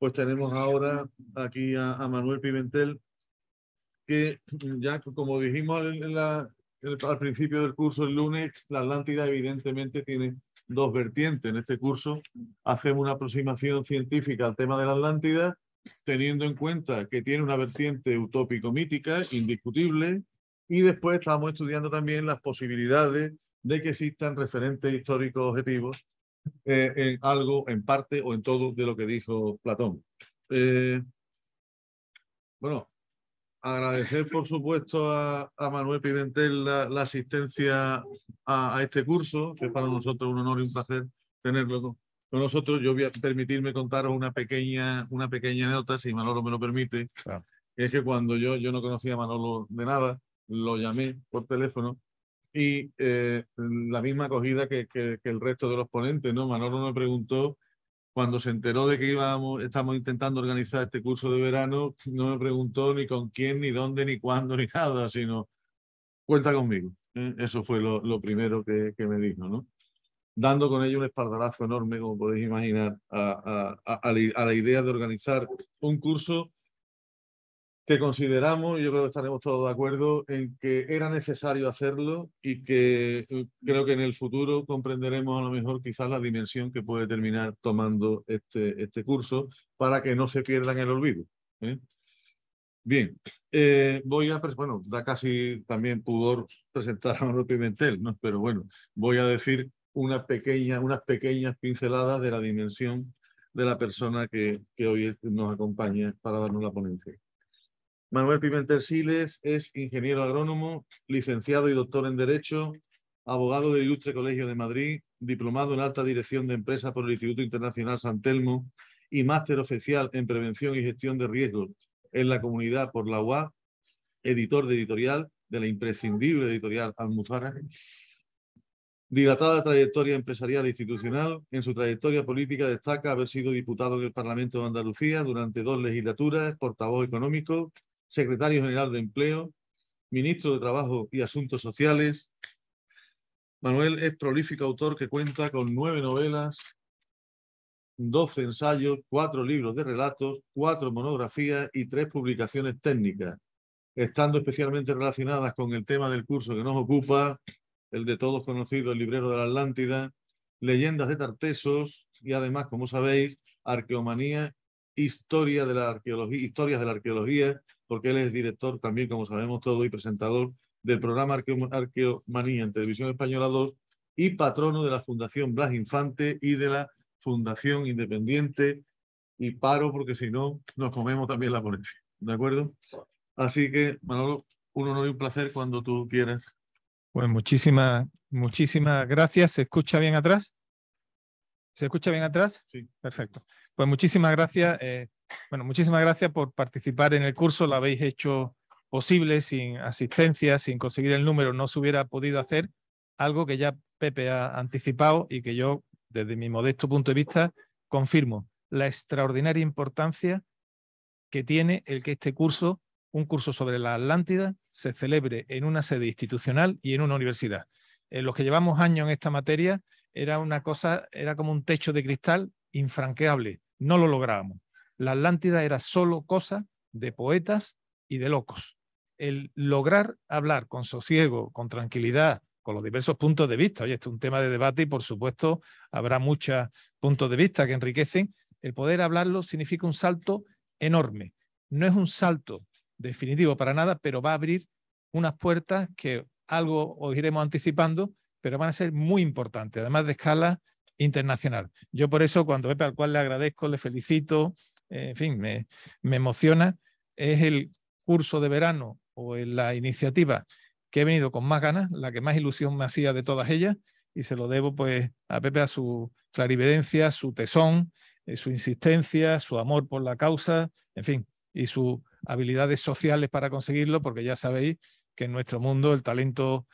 pues tenemos ahora aquí a, Manuel Pimentel, que ya como dijimos al principio del curso el lunes, la Atlántida evidentemente tiene dos vertientes. En este curso hacemos una aproximación científica al tema de la Atlántida, teniendo en cuenta que tiene una vertiente utópico-mítica, indiscutible, y después estamos estudiando también las posibilidades de que existan referentes históricos objetivos eh, en algo, en parte o en todo de lo que dijo Platón. Eh, bueno, agradecer por supuesto a, Manuel Pimentel la, asistencia a, este curso, que es para nosotros un honor y un placer tenerlo con, nosotros. Yo voy a permitirme contaros una pequeña, una pequeña anécdota, si Manolo me lo permite. Es que cuando yo, yo no conocía a Manolo de nada, lo llamé por teléfono y eh, la misma acogida que, que, el resto de los ponentes, ¿no? Manolo me preguntó, cuando se enteró de que íbamos, estamos intentando organizar este curso de verano, no me preguntó ni con quién, ni dónde, ni cuándo, ni nada, sino cuenta conmigo. ¿eh? Eso fue lo, lo primero que, que, me dijo, ¿no? Dando con ello un espaldarazo enorme, como podéis imaginar, a, a, a la idea de organizar un curso que consideramos, y yo creo que estaremos todos de acuerdo, en que era necesario hacerlo y que eh, creo que en el futuro comprenderemos a lo mejor quizás la dimensión que puede terminar tomando este, este curso para que no se pierdan el olvido. ¿eh? Bien, eh, voy a, bueno, da casi también pudor presentar a Manuel Pimentel, ¿no? pero bueno, voy a decir unas pequeñas pinceladas de la dimensión de la persona que, que hoy nos acompaña para darnos la ponencia. Manuel Pimentel Siles es ingeniero agrónomo, licenciado y doctor en Derecho, abogado del Ilustre Colegio de Madrid, diplomado en Alta Dirección de Empresas por el Instituto Internacional San Telmo y máster oficial en Prevención y Gestión de Riesgos en la Comunidad por la ua editor de editorial de la imprescindible editorial Almuzara. Dilatada trayectoria empresarial e institucional, en su trayectoria política destaca haber sido diputado en el Parlamento de Andalucía durante dos legislaturas, portavoz económico, secretario general de Empleo, ministro de Trabajo y Asuntos Sociales. Manuel es prolífico autor que cuenta con nueve novelas, doce ensayos, cuatro libros de relatos, cuatro monografías y tres publicaciones técnicas, estando especialmente relacionadas con el tema del curso que nos ocupa, el de todos conocido, el librero de la Atlántida, leyendas de Tartesos y además, como sabéis, arqueomanía, historia de la arqueología, historias de la arqueología, porque él es director también, como sabemos todos, y presentador del programa Arqueomanía en Televisión Española 2 y patrono de la Fundación Blas Infante y de la Fundación Independiente. Y paro porque si no, nos comemos también la ponencia. ¿De acuerdo? Así que, Manolo, un honor y un placer cuando tú quieras. Pues muchísimas, muchísimas gracias. ¿Se escucha bien atrás? ¿Se escucha bien atrás? Sí. Perfecto. Pues muchísimas gracias. Eh, bueno, muchísimas gracias por participar en el curso. Lo habéis hecho posible sin asistencia, sin conseguir el número. No se hubiera podido hacer algo que ya Pepe ha anticipado y que yo, desde mi modesto punto de vista, confirmo. La extraordinaria importancia que tiene el que este curso, un curso sobre la Atlántida, se celebre en una sede institucional y en una universidad. En eh, los que llevamos años en esta materia, era una cosa, era como un techo de cristal infranqueable. No lo lográbamos. La Atlántida era solo cosa de poetas y de locos. El lograr hablar con sosiego, con tranquilidad, con los diversos puntos de vista, oye, esto es un tema de debate y por supuesto habrá muchos puntos de vista que enriquecen, el poder hablarlo significa un salto enorme. No es un salto definitivo para nada, pero va a abrir unas puertas que algo os iremos anticipando, pero van a ser muy importantes, además de escala internacional. Yo por eso, cuando Pepe, al cual le agradezco, le felicito, eh, en fin, me, emociona, es el curso de verano o eh, la iniciativa que he venido con más ganas, la que más ilusión me hacía de todas ellas, y se lo debo pues a Pepe a su clarividencia, su tesón, eh, su insistencia, su amor por la causa, en fin, y sus habilidades sociales para conseguirlo, porque ya sabéis que en nuestro mundo el talento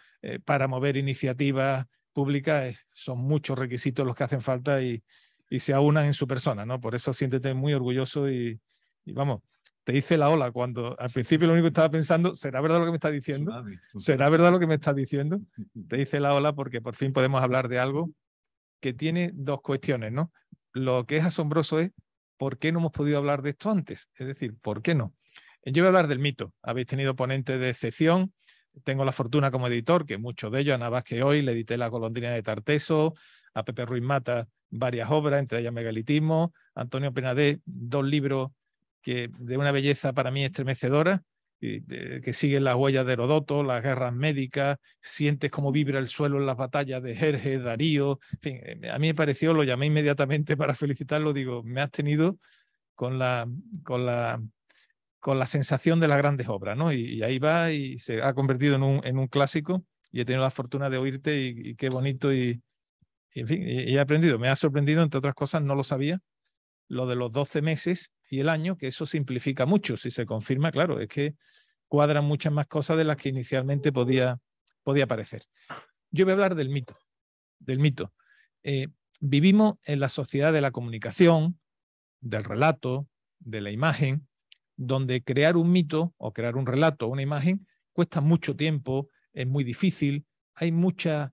para mover iniciativas públicas son muchos requisitos los que hacen falta y, y se aunan en su persona, ¿no? Por eso siéntete muy orgulloso y, vamos, te hice la ola cuando al principio lo único que estaba pensando, ¿será verdad lo que me está diciendo? ¿Será verdad lo que me está diciendo? Te hice la ola porque por fin podemos hablar de algo que tiene dos cuestiones, ¿no? Lo que es asombroso es por qué no hemos podido hablar de esto antes, es decir, ¿por qué no? Eh, yo voy a hablar del mito. Habéis tenido ponentes de excepción. Tengo la fortuna como editor que muchos de ellos, nada más que hoy, le edité La Colondrina de Tarteso, a Pepe Ruiz Mata varias obras, entre ellas Megalitismo, Antonio Penadé, dos libros que de una belleza para mí estremecedora, que siguen las huellas de Herodoto, las guerras médicas, sientes cómo vibra el suelo en las batallas de Jerjes, Darío, en fin, eh, a mí me pareció, lo llamé inmediatamente para felicitarlo, digo, me has tenido con la, con la, con la sensación de las grandes obras, ¿no? Y, ahí va y se ha convertido en un, en un clásico y he tenido la fortuna de oírte y qué bonito y, en he aprendido, me ha sorprendido, entre otras cosas, no lo sabía, lo de los 12 meses y el año, que eso simplifica mucho, si se confirma, claro, es que cuadran muchas más cosas de las que inicialmente podía, podía parecer. Yo voy a hablar del mito, del mito. Eh, vivimos en la sociedad de la comunicación, del relato, de la imagen, donde crear un mito o crear un relato, una imagen, cuesta mucho tiempo, es muy difícil, hay mucha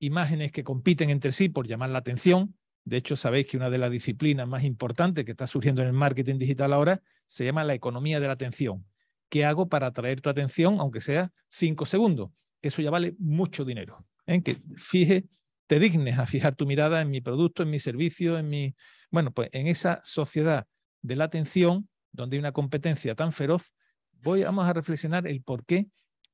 imágenes que compiten entre sí por llamar la atención. De hecho, sabéis que una de las disciplinas más importantes que está surgiendo en el marketing digital ahora se llama la economía de la atención. ¿Qué hago para atraer tu atención, aunque sea cinco segundos? Eso ya vale mucho dinero. en ¿eh? Que fije, te dignes a fijar tu mirada en mi producto, en mi servicio, en mi... Bueno, pues en esa sociedad de la atención, donde hay una competencia tan feroz, voy, vamos a reflexionar el por qué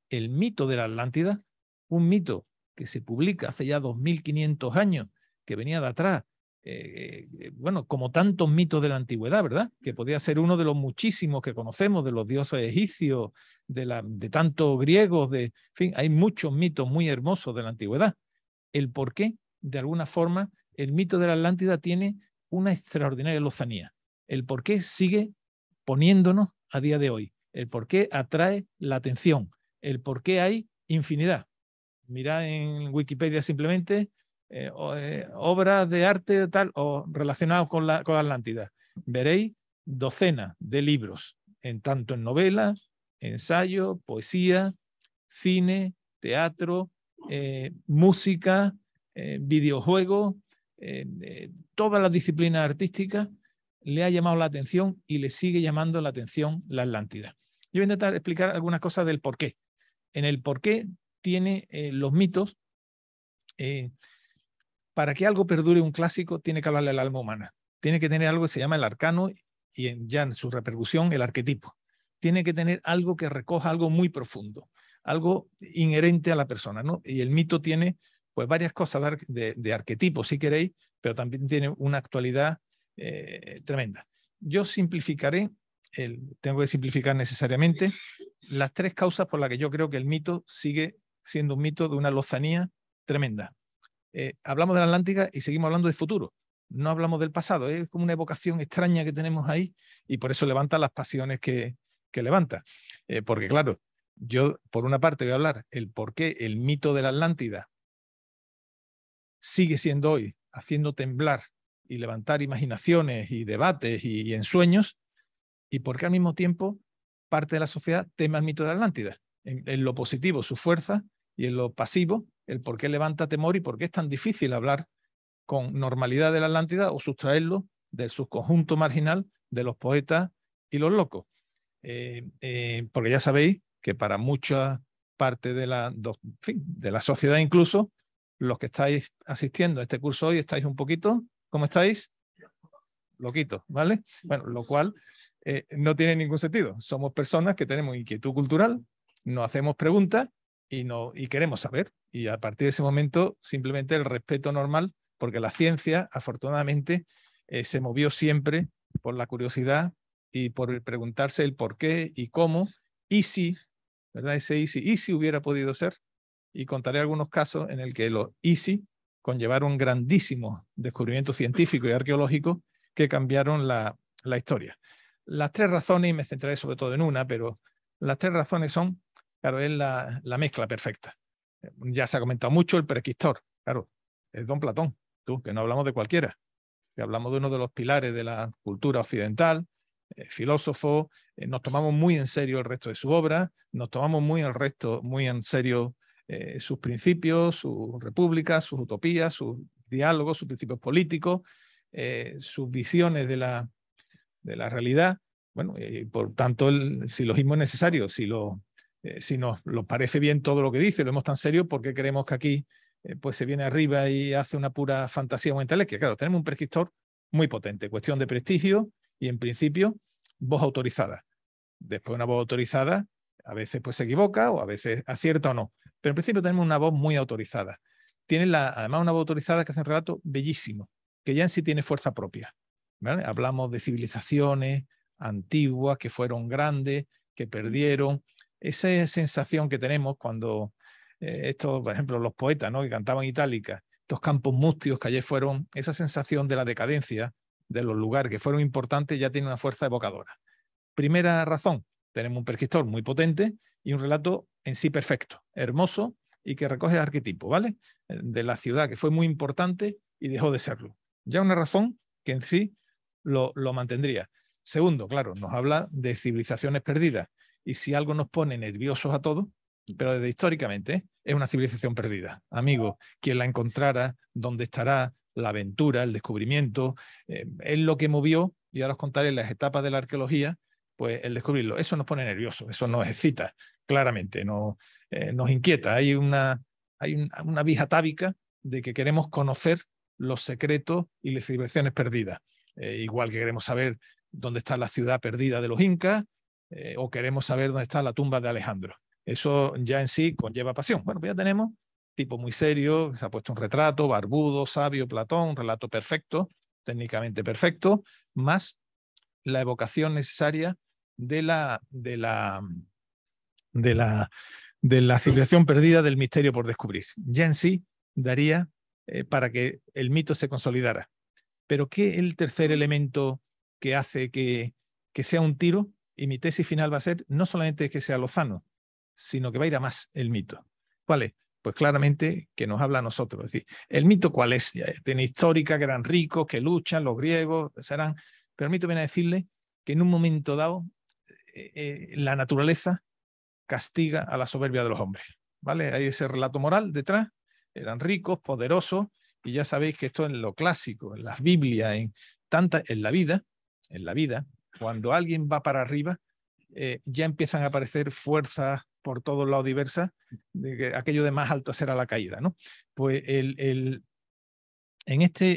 el mito de la Atlántida, un mito que se publica hace ya 2.500 años, que venía de atrás, eh, eh, bueno, como tantos mitos de la antigüedad, ¿verdad? Que podía ser uno de los muchísimos que conocemos, de los dioses egipcios, de, la, de tantos griegos, de, en fin, hay muchos mitos muy hermosos de la antigüedad. El por qué, de alguna forma, el mito de la Atlántida tiene una extraordinaria lozanía. El por qué sigue poniéndonos a día de hoy, el por qué atrae la atención, el por qué hay infinidad mirad en Wikipedia simplemente eh, eh, obras de arte tal o relacionadas con la, Atlántida. Veréis docenas de libros, en tanto en novelas, ensayo, poesía, cine, teatro, eh, música, videojuegos, todas las disciplinas artísticas le ha llamado la atención y le sigue llamando la atención la Atlántida. Yo voy a intentar explicar algunas cosas del porqué. En el porqué tiene eh, los mitos. Eh, para que algo perdure un clásico, tiene que hablarle al alma humana. Tiene que tener algo que se llama el arcano y en, ya en su repercusión, el arquetipo. Tiene que tener algo que recoja algo muy profundo, algo inherente a la persona, ¿no? Y el mito tiene, pues, varias cosas de, arquetipo, si queréis, pero también tiene una actualidad eh, tremenda. Yo simplificaré, tengo que simplificar necesariamente, las tres causas por las que yo creo que el mito sigue siendo un mito de una lozanía tremenda. Eh, hablamos de la Atlántica y seguimos hablando del futuro. No hablamos del pasado, es como una evocación extraña que tenemos ahí y por eso levanta las pasiones que, levanta. Eh, porque claro, yo por una parte voy a hablar el por qué el mito de la Atlántida sigue siendo hoy haciendo temblar y levantar imaginaciones y debates y, ensueños y por qué al mismo tiempo parte de la sociedad teme al mito de la Atlántida. en, lo positivo, su fuerza, y en lo pasivo, el por qué levanta temor y por qué es tan difícil hablar con normalidad de la Atlántida o sustraerlo del subconjunto marginal de los poetas y los locos. Eh, eh, porque ya sabéis que para mucha parte de la, la sociedad incluso, los que estáis asistiendo a este curso hoy estáis un poquito, ¿cómo estáis? Loquitos, ¿vale? Bueno, lo cual eh, no tiene ningún sentido. Somos personas que tenemos inquietud cultural, nos hacemos preguntas y, no, y queremos saber. Y a partir de ese momento, simplemente el respeto normal, porque la ciencia, afortunadamente, eh, se movió siempre por la curiosidad y por preguntarse el por qué y cómo, y si, ¿verdad? Ese y si, hubiera podido ser. Y contaré algunos casos en el que los y si conllevaron grandísimos descubrimientos científicos y arqueológicos que cambiaron la, la historia. Las tres razones, y me centraré sobre todo en una, pero las tres razones son Claro, es la, la mezcla perfecta. Eh, ya se ha comentado mucho el prequistor. Claro, es don Platón, tú, que no hablamos de cualquiera. Que hablamos de uno de los pilares de la cultura occidental, eh, filósofo, eh, nos tomamos muy en serio el resto de su obra, nos tomamos muy, el resto, muy en serio sus principios, su república, sus utopías, sus diálogos, sus principios políticos, sus visiones de la, de la realidad. Bueno, y, por tanto el silogismo es necesario. Si lo eh, si nos, parece bien todo lo que dice, lo vemos tan serio, porque creemos que aquí eh, pues se viene arriba y hace una pura fantasía o que Claro, tenemos un prescriptor muy potente, cuestión de prestigio y en principio voz autorizada. Después una voz autorizada a veces pues se equivoca o a veces acierta o no, pero en principio tenemos una voz muy autorizada. Tiene la, además una voz autorizada que hace un relato bellísimo, que ya en sí tiene fuerza propia. Hablamos de civilizaciones antiguas que fueron grandes, que perdieron, esa sensación que tenemos cuando eh, estos, por ejemplo, los poetas que cantaban itálica, estos campos mustios que ayer fueron, esa sensación de la decadencia de los lugares que fueron importantes ya tiene una fuerza evocadora. Primera razón, tenemos un perquistor muy potente y un relato en sí perfecto, hermoso y que recoge el arquetipo, ¿vale? Eh, de la ciudad que fue muy importante y dejó de serlo. Ya una razón que en sí lo mantendría. Segundo, claro, nos habla de civilizaciones perdidas y si algo nos pone nerviosos a todos, pero desde históricamente ¿eh? es una civilización perdida. Amigo, quien la encontrara, dónde estará, la aventura, el descubrimiento, eh, es lo que movió, y ahora os contaré las etapas de la arqueología, pues el descubrirlo. Eso nos pone nerviosos, eso nos excita, claramente, no, eh, nos inquieta. Hay una, hay una vija tábica de que queremos conocer los secretos y las civilizaciones perdidas. igual que queremos saber dónde está la ciudad perdida de los incas, eh, o queremos saber dónde está la tumba de Alejandro. Eso ya en sí conlleva pasión. Bueno, pues ya tenemos tipo muy serio, se ha puesto un retrato, barbudo, sabio, Platón, relato perfecto, técnicamente perfecto, más la evocación necesaria de la, de la, de la, de la civilización perdida del misterio por descubrir. Ya en sí daría eh, para que el mito se consolidara. Pero ¿qué es el tercer elemento que hace que, que sea un tiro? y mi tesis final va a ser no solamente que sea lozano, sino que va a ir a más el mito. ¿Cuál es? Pues claramente que nos habla a nosotros. Es decir, el mito cuál es? Tiene histórica, que eran ricos, que luchan, los griegos, serán. Pero el mito a decirle que en un momento dado eh, eh, la naturaleza castiga a la soberbia de los hombres. ¿Vale? Hay ese relato moral detrás. Eran ricos, poderosos, y ya sabéis que esto en lo clásico, en las Biblias, en tanta, en la vida, en la vida, cuando alguien va para arriba, eh, ya empiezan a aparecer fuerzas por todos lados diversas, de que aquello de más alto será la caída, ¿no? Pues este,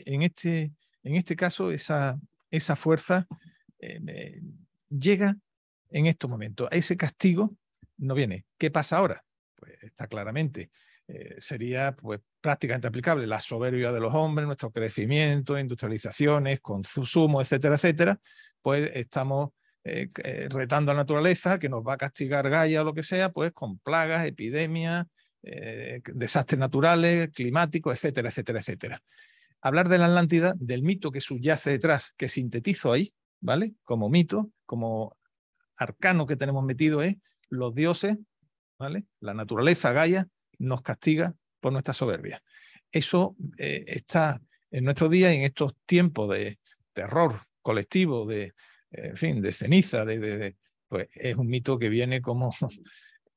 este, en, este, caso, esa, fuerza eh, llega en estos momentos. Ese castigo no viene. ¿Qué pasa ahora? Pues está claramente. Eh, sería pues, prácticamente aplicable la soberbia de los hombres, nuestro crecimiento, industrializaciones, consumo, etcétera, etcétera, pues estamos eh, eh, retando a la naturaleza, que nos va a castigar Gaia o lo que sea, pues con plagas, epidemias, eh, desastres naturales, climáticos, etcétera, etcétera, etcétera. Hablar de la Atlántida, del mito que subyace detrás, que sintetizo ahí, ¿vale? Como mito, como arcano que tenemos metido es los dioses, ¿vale? La naturaleza Gaia nos castiga por nuestra soberbia. Eso está en nuestro día y en estos tiempos de terror colectivo, de, fin, de ceniza, de, pues es un mito que viene como...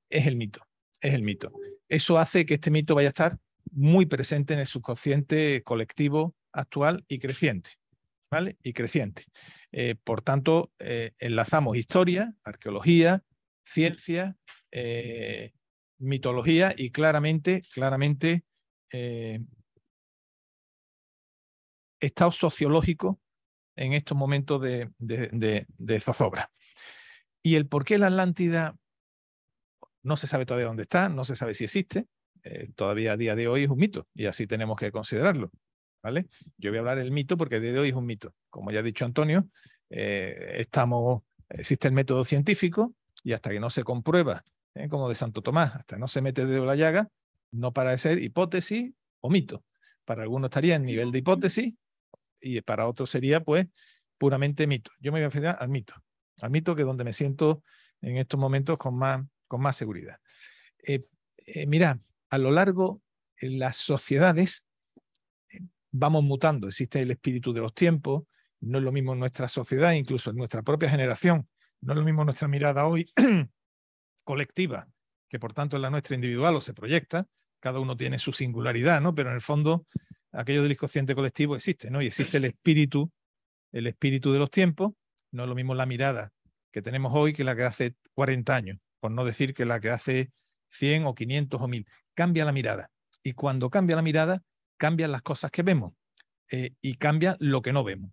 es el mito, es el mito. Eso hace que este mito vaya a estar muy presente en el subconsciente colectivo actual y creciente. ¿Vale? Y creciente. Eh, por tanto, eh, enlazamos historia, arqueología, ciencia, eh, mitología y claramente, claramente, estado sociológico en estos momentos de, de, de, zozobra. Y el por qué la Atlántida no se sabe todavía dónde está, no se sabe si existe, eh, todavía a día de hoy es un mito y así tenemos que considerarlo. ¿vale? Yo voy a hablar del mito porque a día de hoy es un mito. Como ya ha dicho Antonio, eh, estamos, existe el método científico y hasta que no se comprueba, eh, como de Santo Tomás, hasta que no se mete de la llaga, no para de ser hipótesis o mito. Para algunos estaría en nivel de hipótesis y para otros sería pues puramente mito. Yo me voy a referir al mito, al mito que es donde me siento en estos momentos con más, con más seguridad. Eh, eh mira, a lo largo de eh, las sociedades eh, vamos mutando, existe el espíritu de los tiempos, no es lo mismo en nuestra sociedad, incluso en nuestra propia generación, no es lo mismo nuestra mirada hoy colectiva, que por tanto es la nuestra individual o se proyecta, cada uno tiene su singularidad, ¿no? Pero en el fondo aquello del inconsciente colectivo existe, ¿no? Y existe el espíritu, el espíritu de los tiempos, no es lo mismo la mirada que tenemos hoy que la que hace 40 años, por no decir que la que hace 100 o 500 o 1000. Cambia la mirada. Y cuando cambia la mirada, cambian las cosas que vemos eh, y cambia lo que no vemos.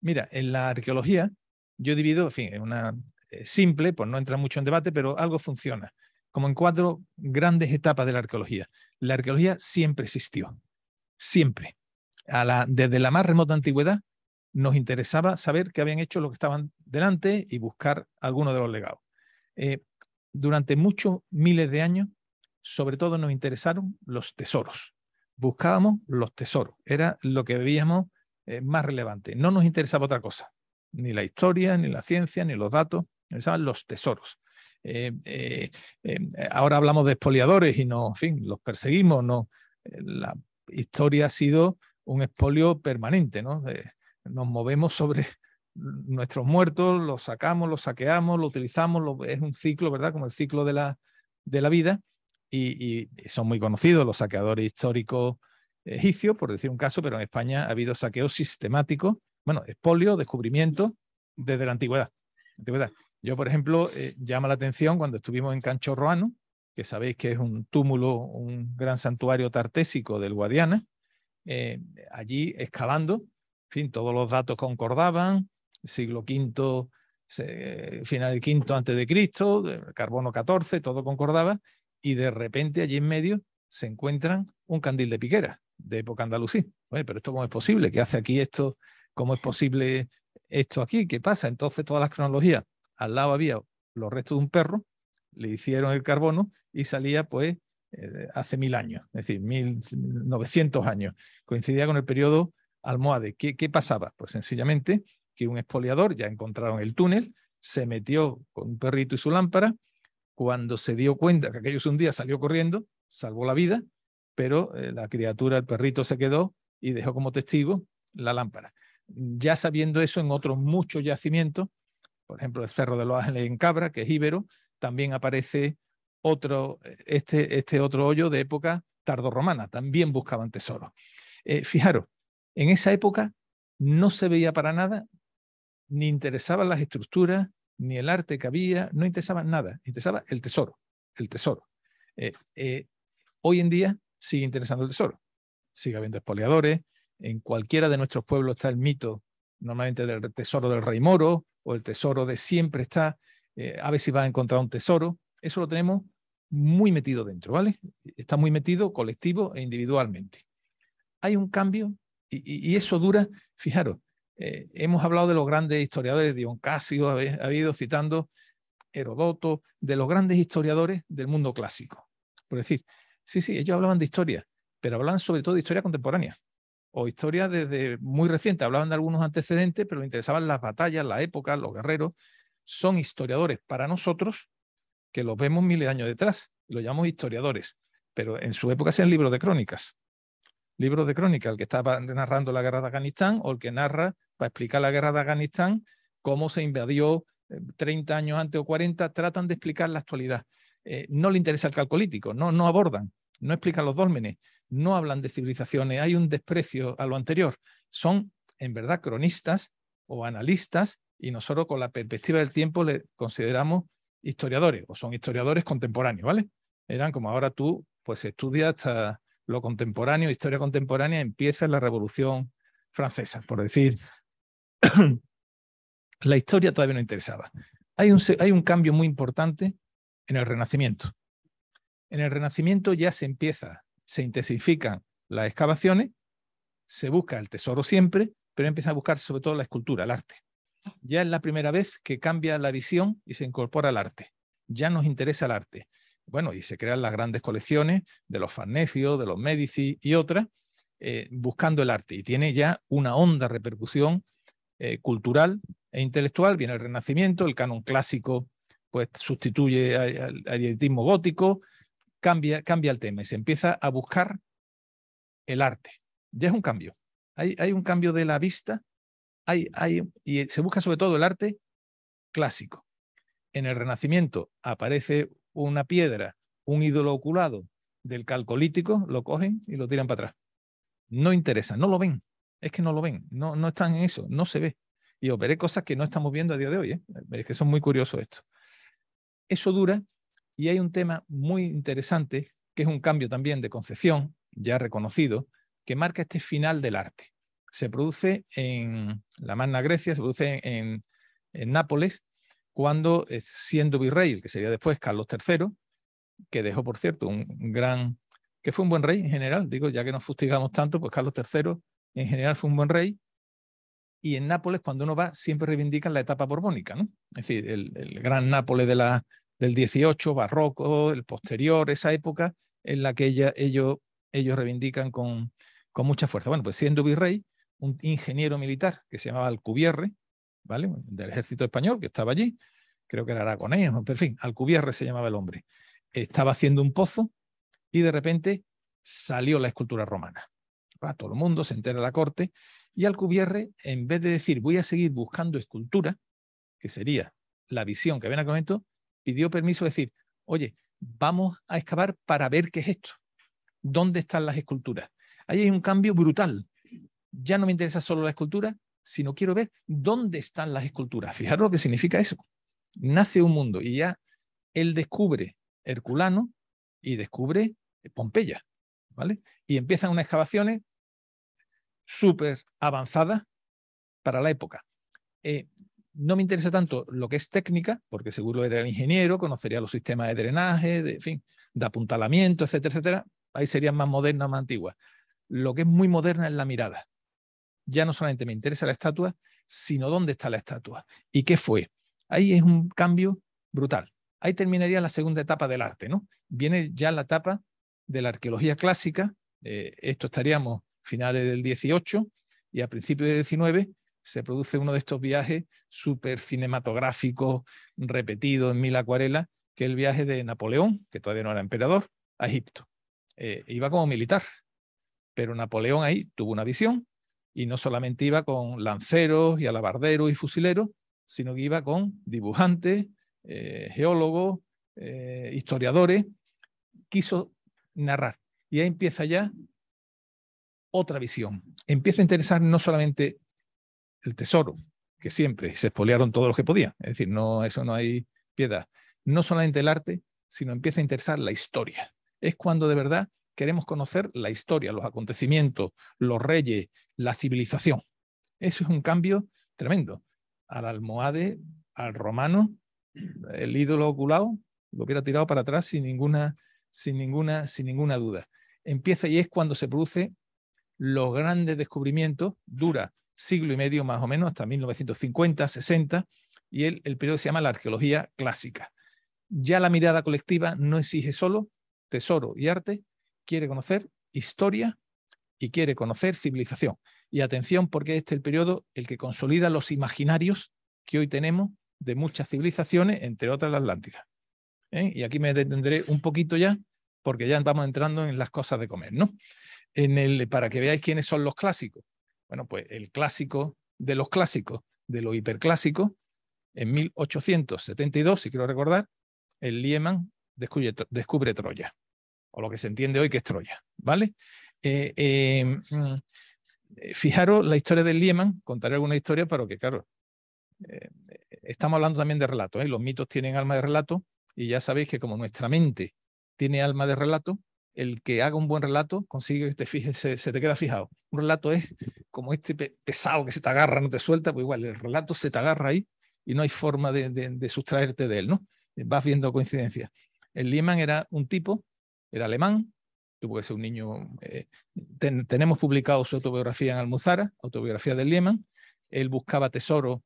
Mira, en la arqueología yo divido, en fin, es una simple, pues no entra mucho en debate, pero algo funciona, como en cuatro grandes etapas de la arqueología. La arqueología siempre existió siempre. desde la más remota antigüedad nos interesaba saber qué habían hecho los que estaban delante y buscar alguno de los legados. Eh, durante muchos miles de años, sobre todo nos interesaron los tesoros. Buscábamos los tesoros. Era lo que veíamos eh, más relevante. No nos interesaba otra cosa, ni la historia, ni la ciencia, ni los datos. Nos interesaban los tesoros. Eh, ahora hablamos de expoliadores y no, en fin, los perseguimos, no, la historia ha sido un expolio permanente, ¿no? Eh, nos movemos sobre nuestros muertos, los sacamos, los saqueamos, los utilizamos, es un ciclo, ¿verdad? Como el ciclo de la, de la vida, y, son muy conocidos los saqueadores históricos egipcios, por decir un caso, pero en España ha habido saqueos sistemáticos, bueno, expolio, descubrimiento, desde la antigüedad. Yo, por ejemplo, eh, llama la atención cuando estuvimos en Cancho Roano, que sabéis que es un túmulo, un gran santuario tartésico del Guadiana, eh, allí excavando, fin, todos los datos concordaban, siglo V, final del V antes de Cristo, eh, carbono 14, todo concordaba, y de repente allí en medio se encuentran un candil de piquera de época andalusí. pero esto cómo es posible, ¿qué hace aquí esto? ¿Cómo es posible esto aquí? ¿Qué pasa? Entonces todas las cronologías, al lado había los restos de un perro, le hicieron el carbono y salía pues eh, hace mil años, es decir, mil novecientos años. Coincidía con el periodo almohade. ¿Qué, pasaba? Pues sencillamente que un expoliador, ya encontraron el túnel, se metió con un perrito y su lámpara, cuando se dio cuenta que aquellos un día, salió corriendo, salvó la vida, pero eh, la criatura, el perrito se quedó y dejó como testigo la lámpara. Ya sabiendo eso, en otros muchos yacimientos, por ejemplo, el Cerro de los Ángeles en Cabra, que es íbero, también aparece otro, eh, este, este, otro hoyo de época tardorromana, también buscaban tesoros. Eh, fijaros, en esa época no se veía para nada, ni interesaban las estructuras, ni el arte que había, no interesaba nada, interesaba el tesoro, el tesoro. Eh, hoy en día sigue interesando el tesoro, sigue habiendo expoliadores, en cualquiera de nuestros pueblos está el mito normalmente del tesoro del rey moro o el tesoro de siempre está eh, a ver si va a encontrar un tesoro. Eso lo tenemos muy metido dentro, ¿vale? Está muy metido colectivo e individualmente. Hay un cambio y, eso dura, fijaros, eh, hemos hablado de los grandes historiadores, Dion Casio ha, ido citando Herodoto, de los grandes historiadores del mundo clásico. Por decir, sí, sí, ellos hablaban de historia, pero hablaban sobre todo de historia contemporánea o historia desde muy reciente. Hablaban de algunos antecedentes, pero les interesaban las batallas, la época, los guerreros, son historiadores para nosotros, que los vemos miles de años detrás, los llamamos historiadores, pero en su época sean libros de crónicas. Libros de crónicas, el que estaba narrando la guerra de Afganistán o el que narra para explicar la guerra de Afganistán, cómo se invadió 30 eh, años antes o 40, tratan de explicar la actualidad. Eh, no le interesa el calcolítico, no, no abordan, no explican los dólmenes, no hablan de civilizaciones, hay un desprecio a lo anterior. Son, en verdad, cronistas o analistas y nosotros con la perspectiva del tiempo le consideramos historiadores o son historiadores contemporáneos, ¿vale? Eran como ahora tú, pues estudias hasta lo contemporáneo, historia contemporánea, empieza la Revolución Francesa, por decir, la historia todavía no interesaba. Hay un, hay un cambio muy importante en el Renacimiento. En el Renacimiento ya se empieza, se intensifican las excavaciones, se busca el tesoro siempre, pero empieza a buscar sobre todo la escultura, el arte ya es la primera vez que cambia la visión y se incorpora al arte. Ya nos interesa el arte. Bueno, y se crean las grandes colecciones de los Farnesio, de los Medici y otras, eh, buscando el arte. Y tiene ya una honda repercusión eh, cultural e intelectual. Viene el Renacimiento, el canon clásico pues sustituye al, arietismo gótico, cambia, cambia el tema y se empieza a buscar el arte. Ya es un cambio. hay un cambio de la vista y se busca sobre todo el arte clásico. En el Renacimiento aparece una piedra, un ídolo oculado del calcolítico, lo cogen y lo tiran para atrás. No interesa, no lo ven, es que no lo ven, no, no están en eso, no se ve. Y os veré cosas que no estamos viendo a día de hoy, ¿eh? es que son muy curiosos esto. Eso dura y hay un tema muy interesante, que es un cambio también de concepción, ya reconocido, que marca este final del arte se produce en la Magna Grecia, se produce en, Nápoles, cuando siendo virrey, el que sería después Carlos III, que dejó, por cierto, un gran, que fue un buen rey en general, digo, ya que nos fustigamos tanto, pues Carlos III en general fue un buen rey, y en Nápoles, cuando uno va, siempre reivindican la etapa borbónica, ¿no? Es decir, el, el gran Nápoles de la, del 18, barroco, el posterior, esa época en la que ellos, ellos reivindican con, con mucha fuerza. Bueno, pues siendo virrey, un ingeniero militar que se llamaba Alcubierre, ¿vale? Del ejército español que estaba allí, creo que era aragonés, pero en fin, Alcubierre se llamaba el hombre. Estaba haciendo un pozo y de repente salió la escultura romana. Va todo el mundo, se entera la corte y Alcubierre, en vez de decir voy a seguir buscando escultura, que sería la visión que ven el momento, pidió permiso de decir, oye, vamos a excavar para ver qué es esto, dónde están las esculturas. Ahí hay un cambio brutal, ya no me interesa solo la escultura, sino quiero ver dónde están las esculturas. Fijaros lo que significa eso. Nace un mundo y ya él descubre Herculano y descubre Pompeya, ¿vale? Y empiezan unas excavaciones súper avanzadas para la época. Eh, no me interesa tanto lo que es técnica, porque seguro era el ingeniero, conocería los sistemas de drenaje, de, fin, de apuntalamiento, etcétera, etcétera. Ahí serían más modernas, más antiguas. Lo que es muy moderna es la mirada ya no solamente me interesa la estatua, sino dónde está la estatua y qué fue. Ahí es un cambio brutal. Ahí terminaría la segunda etapa del arte, ¿no? Viene ya la etapa de la arqueología clásica, eh, esto estaríamos finales del 18 y a principios del 19 se produce uno de estos viajes súper cinematográficos, repetidos en mil acuarelas, que es el viaje de Napoleón, que todavía no era emperador, a Egipto. Eh, iba como militar, pero Napoleón ahí tuvo una visión y no solamente iba con lanceros y alabarderos y fusileros, sino que iba con dibujantes, eh, geólogos, eh, historiadores. Quiso narrar. Y ahí empieza ya otra visión. Empieza a interesar no solamente el tesoro, que siempre se expoliaron todo lo que podían. Es decir, no, eso no hay piedad. No solamente el arte, sino empieza a interesar la historia. Es cuando de verdad queremos conocer la historia, los acontecimientos, los reyes, la civilización. Eso es un cambio tremendo. Al almohade, al romano, el ídolo oculado, lo hubiera tirado para atrás sin ninguna, sin ninguna, sin ninguna duda. Empieza y es cuando se produce los grandes descubrimientos, dura siglo y medio más o menos, hasta 1950, 60, y el periodo se llama la arqueología clásica. Ya la mirada colectiva no exige solo tesoro y arte, quiere conocer historia y quiere conocer civilización. Y atención, porque este es el periodo el que consolida los imaginarios que hoy tenemos de muchas civilizaciones, entre otras la Atlántida. ¿eh? Y aquí me detendré un poquito ya, porque ya estamos entrando en las cosas de comer, ¿no? En el, para que veáis quiénes son los clásicos. Bueno, pues el clásico de los clásicos, de los hiperclásicos, en 1872, si quiero recordar, el Lieman descubre Troya o lo que se entiende hoy que es Troya, ¿vale? Eh, eh, mm, eh, fijaros la historia del Lieman, contaré alguna historia, para que claro, estamos hablando también de relatos, los mitos tienen alma de relato y ya sabéis que como nuestra mente tiene alma de relato, el que haga un buen relato consigue que te fije, se, te queda fijado. Un relato es como este pesado que se te agarra, no te suelta, pues igual el relato se te agarra ahí y no hay forma de, sustraerte de él, ¿no? Vas viendo coincidencias. El Lieman era un tipo era alemán, tuvo que ser un niño... Eh, tenemos publicado su autobiografía en Almuzara, autobiografía del Lieman, él buscaba tesoro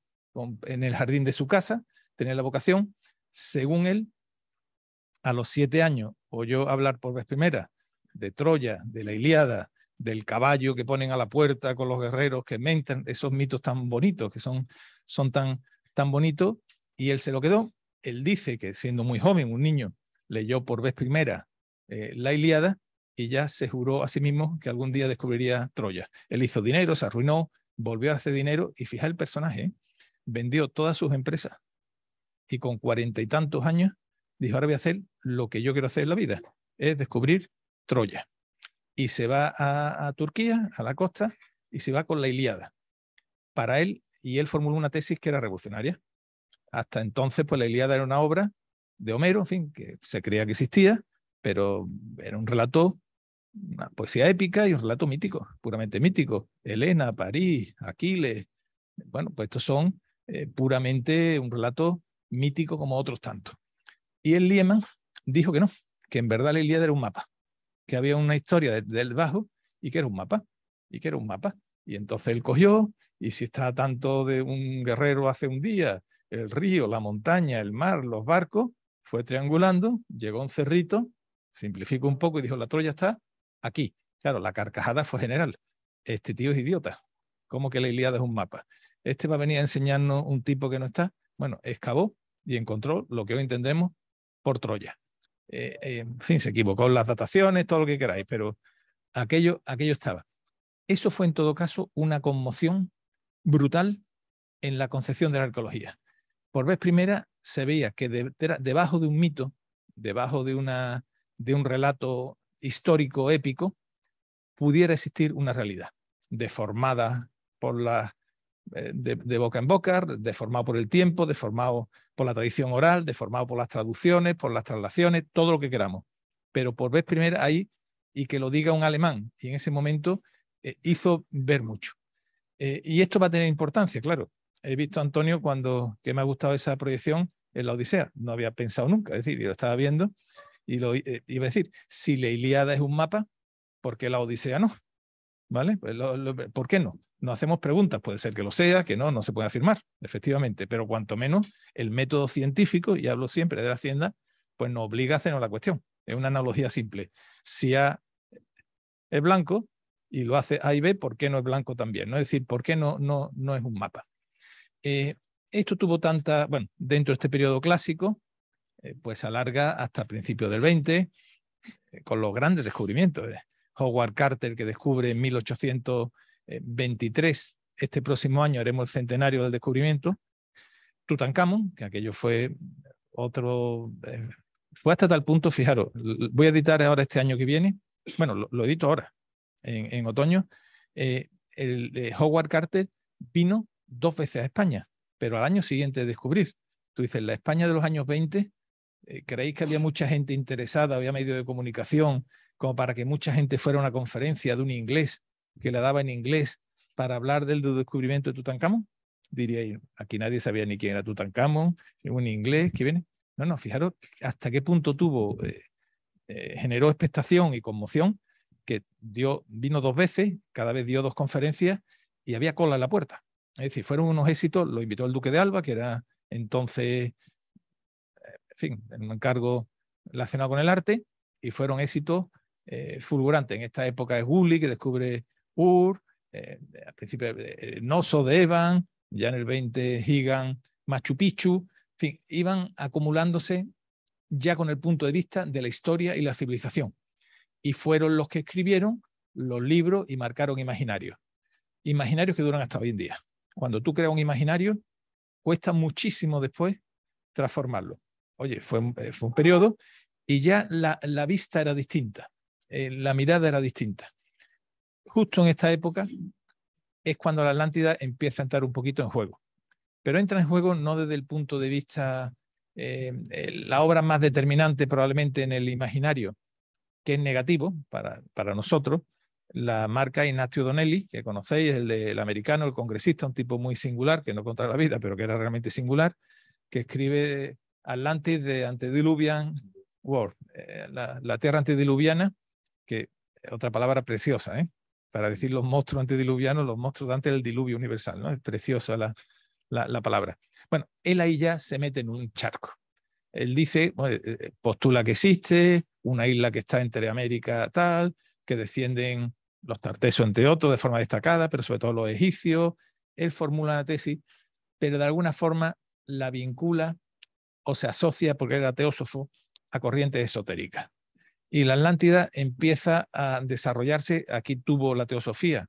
en el jardín de su casa, tenía la vocación, según él, a los siete años oyó hablar por vez primera de Troya, de la Iliada, del caballo que ponen a la puerta con los guerreros que mentan, esos mitos tan bonitos que son, son tan, tan bonitos, y él se lo quedó. Él dice que siendo muy joven, un niño, leyó por vez primera eh, la Iliada y ya se juró a sí mismo que algún día descubriría Troya. Él hizo dinero, se arruinó, volvió a hacer dinero y fija el personaje, vendió todas sus empresas y con cuarenta y tantos años dijo, ahora voy a hacer lo que yo quiero hacer en la vida, es descubrir Troya. Y se va a, Turquía, a la costa, y se va con la Iliada. Para él, y él formuló una tesis que era revolucionaria. Hasta entonces, pues la Iliada era una obra de Homero, en fin, que se creía que existía, pero era un relato, una poesía épica y un relato mítico, puramente mítico. Helena, París, Aquiles, bueno, pues estos son eh, puramente un relato mítico como otros tantos. Y el Lieman dijo que no, que en verdad la Ilíada era un mapa, que había una historia del bajo y que era un mapa, y que era un mapa. Y entonces él cogió, y si está tanto de un guerrero hace un día, el río, la montaña, el mar, los barcos, fue triangulando, llegó un cerrito simplificó un poco y dijo, la Troya está aquí. Claro, la carcajada fue general. Este tío es idiota. ¿Cómo que la Ilíada es un mapa? Este va a venir a enseñarnos un tipo que no está. Bueno, excavó y encontró lo que hoy entendemos por Troya. Eh, eh, en fin, se equivocó en las dataciones, todo lo que queráis, pero aquello, aquello estaba. Eso fue en todo caso una conmoción brutal en la concepción de la arqueología. Por vez primera se veía que debajo de un mito, debajo de una de un relato histórico épico, pudiera existir una realidad deformada por la, eh, de, boca en boca, deformado por el tiempo, deformado por la tradición oral, deformado por las traducciones, por las traslaciones, todo lo que queramos. Pero por vez primera ahí, y que lo diga un alemán, y en ese momento eh, hizo ver mucho. Eh, y esto va a tener importancia, claro. He visto a Antonio cuando, que me ha gustado esa proyección en la Odisea, no había pensado nunca, es decir, yo lo estaba viendo, y lo eh, iba a decir, si la Ilíada es un mapa, ¿por qué la Odisea no? ¿Vale? Pues ¿Por qué no? No hacemos preguntas, puede ser que lo sea, que no, no se puede afirmar, efectivamente, pero cuanto menos el método científico, y hablo siempre de la hacienda, pues nos obliga a hacernos la cuestión. Es una analogía simple. Si A es blanco y lo hace A y B, ¿por qué no es blanco también? ¿no? Es decir, ¿por qué no, no, no es un mapa? Eh, esto tuvo tanta, bueno, dentro de este periodo clásico, eh, pues alarga hasta principios del 20, eh, con los grandes descubrimientos. Eh. Howard Carter, que descubre en 1823, este próximo año haremos el centenario del descubrimiento. Tutankamón, que aquello fue otro... fue hasta tal punto, fijaros, voy a editar ahora este año que viene, bueno, lo, edito ahora, en, otoño, el, Howard Carter vino dos veces a España, pero al año siguiente de descubrir. Tú dices, la España de los años 20 eh, ¿Creéis que había mucha gente interesada, había medio de comunicación, como para que mucha gente fuera a una conferencia de un inglés que la daba en inglés para hablar del descubrimiento de Tutankamón? Diría aquí nadie sabía ni quién era Tutankamón, un inglés que viene. No, no, fijaros hasta qué punto tuvo, eh, eh, generó expectación y conmoción, que dio, vino dos veces, cada vez dio dos conferencias y había cola en la puerta. Es decir, fueron unos éxitos, lo invitó el duque de Alba, que era entonces en fin, en un encargo relacionado con el arte y fueron éxitos eh, fulgurantes. En esta época es Gulli que descubre Ur, eh, al principio Noso eh, de Evan, ya en el 20 Higan Machu Picchu, iban acumulándose ya con el punto de vista de la historia y la civilización. Y fueron los que escribieron los libros y marcaron imaginarios. Imaginarios que duran hasta hoy en día. Cuando tú creas un imaginario, cuesta muchísimo después transformarlo. Oye, fue un, eh, fue periodo y ya la, vista era distinta, eh, la mirada era distinta. Justo en esta época es cuando la Atlántida empieza a entrar un poquito en juego, pero entra en juego no desde el punto de vista, eh, la obra más determinante probablemente en el imaginario, que es negativo para, para nosotros, la marca Ignacio Donelli, que conocéis, el, el, americano, el congresista, un tipo muy singular, que no contra la vida, pero que era realmente singular, que escribe Atlantis de Antediluvian World, eh, la, tierra antediluviana, que es eh, otra palabra preciosa, ¿eh? para decir los monstruos antediluvianos, los monstruos de antes del diluvio universal, ¿no? Es preciosa la, palabra. Bueno, él ahí ya se mete en un charco. Él dice, postula que existe una isla que está entre América tal, que defienden los tartesos entre otros de forma destacada, pero sobre todo los egipcios. Él formula la tesis, pero de alguna forma la vincula o se asocia, porque era teósofo, a corrientes esotéricas. Y la Atlántida empieza a desarrollarse, aquí tuvo la teosofía,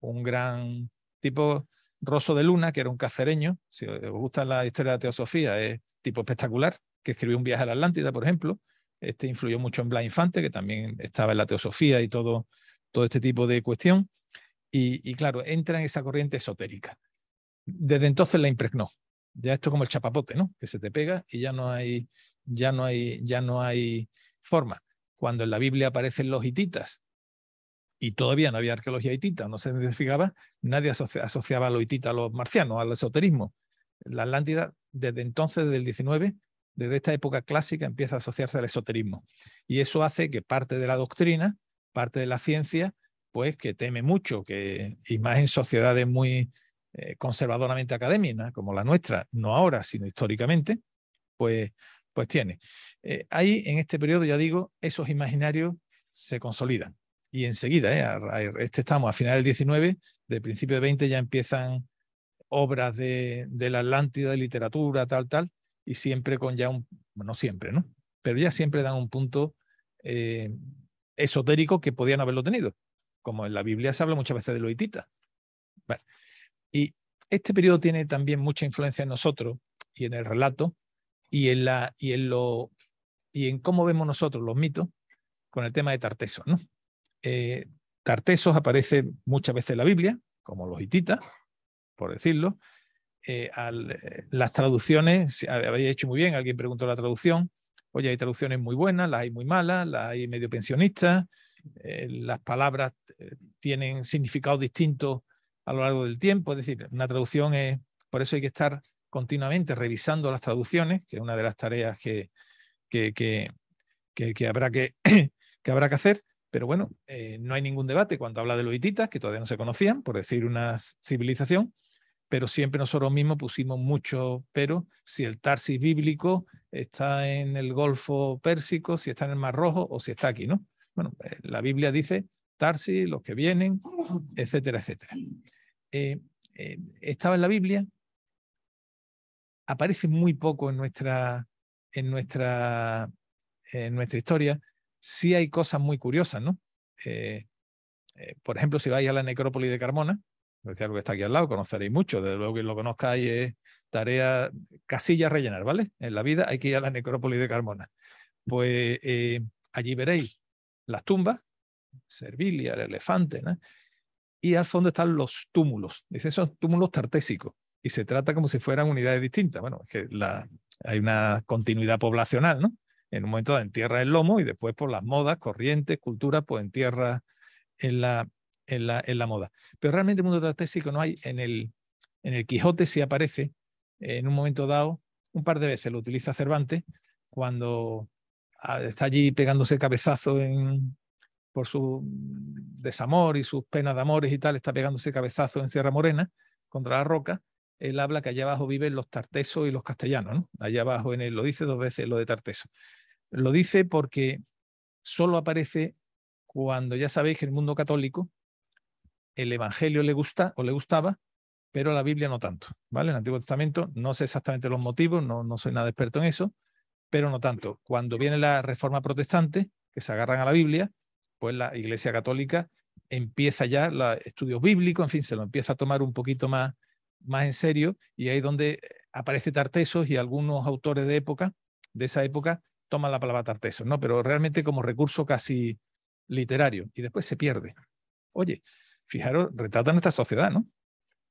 un gran tipo, Rosso de Luna, que era un cacereño, si os gusta la historia de la teosofía, es tipo espectacular, que escribió un viaje a la Atlántida, por ejemplo, este influyó mucho en Blas Infante, que también estaba en la teosofía y todo, todo este tipo de cuestión, y claro, entra en esa corriente esotérica. Desde entonces la impregnó, ya esto es como el chapapote, ¿no? Que se te pega y ya no hay, ya no hay, ya no hay forma. Cuando en la Biblia aparecen los hititas, y todavía no había arqueología hitita, no se identificaba, nadie asociaba a los hititas a los marcianos, al esoterismo. La Atlántida, desde entonces, desde el 19, desde esta época clásica, empieza a asociarse al esoterismo. Y eso hace que parte de la doctrina, parte de la ciencia, pues que teme mucho, que, y más en sociedades muy, eh, conservadoramente académica, como la nuestra, no ahora, sino históricamente, pues, pues tiene. Eh, ahí, en este periodo, ya digo, esos imaginarios se consolidan. Y enseguida, ¿eh? este estamos a final del 19, de principio de 20 ya empiezan obras de, de, la Atlántida, de literatura, tal, tal, y siempre con ya un, no siempre, ¿no? Pero ya siempre dan un punto esotérico que podían haberlo tenido, como en la Biblia se habla muchas veces de lo hitita y este periodo tiene también mucha influencia en nosotros y en el relato y en, la, y en, lo, y en cómo vemos nosotros los mitos con el tema de Tartesos. ¿no? Eh, tartesos aparece muchas veces en la Biblia, como los hititas, por decirlo. Eh, eh, las traducciones, habéis hecho muy bien, alguien preguntó la traducción. Oye, hay traducciones muy buenas, las hay muy malas, las hay medio pensionistas. las palabras tienen significados distintos a lo largo del tiempo. Es decir, una traducción es, por eso hay que estar continuamente revisando las traducciones, que es una de las tareas que, que, que, habrá, que, habrá que hacer. Pero bueno, eh, no hay ningún debate cuando habla de los hititas, que todavía no se conocían, por decir una civilización, pero siempre nosotros mismos pusimos mucho pero. Si el Tarsis bíblico está en el Golfo Pérsico, si está en el Mar Rojo o si está aquí, ¿no? Bueno, eh, la Biblia dice Tarsis, los que vienen, etcétera, etcétera. Eh, eh, estaba en la Biblia, aparece muy poco en nuestra, en nuestra, en nuestra historia. Sí hay cosas muy curiosas, ¿no? Eh, por ejemplo, si vais a la necrópolis de Carmona, lo algo que está aquí al lado, conoceréis mucho, desde luego que lo conozcáis es tarea, casilla a rellenar, ¿vale? En la vida hay que ir a la necrópolis de Carmona. Pues allí veréis las tumbas, Servilia, el elefante, ¿no? y al fondo están los túmulos. Dice, son túmulos tartésicos y se trata como si fueran unidades distintas. Bueno, es que hay una continuidad poblacional, ¿no? En un momento entierra el lomo y después por las modas, corrientes, culturas, pues entierra en la, en la, en la moda. Pero realmente el mundo tartésico no hay. En el, en el Quijote Si aparece eh, en un momento dado, un par de veces lo utiliza Cervantes, cuando ah, está allí pegándose cabezazo en, por su desamor y sus penas de amores y tal, está pegándose cabezazo en Sierra Morena contra la roca, él habla que allá abajo viven los tartesos y los castellanos, ¿no? Allá abajo en él lo dice dos veces lo de tartesos Lo dice porque solo aparece cuando ya sabéis que el mundo católico el evangelio le gusta o le gustaba, pero la Biblia no tanto, ¿vale? El Antiguo Testamento, no sé exactamente los motivos, no, no soy nada experto en eso, pero no tanto. Cuando viene la reforma protestante, que se agarran a la Biblia, pues la Iglesia Católica empieza ya los estudios bíblicos, en fin, se lo empieza a tomar un poquito más, más en serio y ahí es donde eh, aparece Tartesos y algunos autores de época, de esa época, toman la palabra Tartesos, ¿no? Pero realmente como recurso casi literario y después se pierde. Oye, fijaros, retratan nuestra sociedad, ¿no?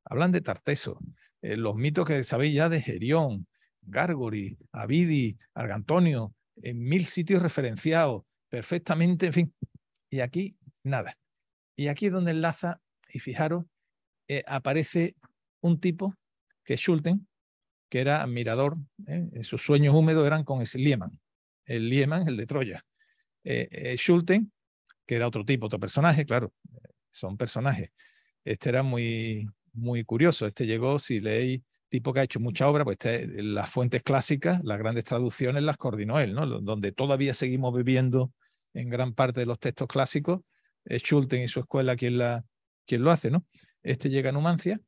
Hablan de Tarteso, eh, los mitos que sabéis ya de Gerión, Gargory, Abidi, Argantonio, en mil sitios referenciados, perfectamente, en fin, y aquí nada. Y aquí es donde enlaza, y fijaros, eh, aparece un tipo que es Schulten, que era admirador, eh, eh, sus sueños húmedos eran con ese lieman el Lieman, el de Troya. Schulten, que era otro tipo, otro personaje, claro, son personajes. Este era muy, muy curioso, este llegó, si leéis, tipo que ha hecho mucha obra, pues este, las fuentes clásicas, las grandes traducciones las coordinó él, ¿no? Donde todavía seguimos viviendo en gran parte de los textos clásicos. Es Schulten y su escuela quien, lo hace, ¿no? Este llega a Numancia,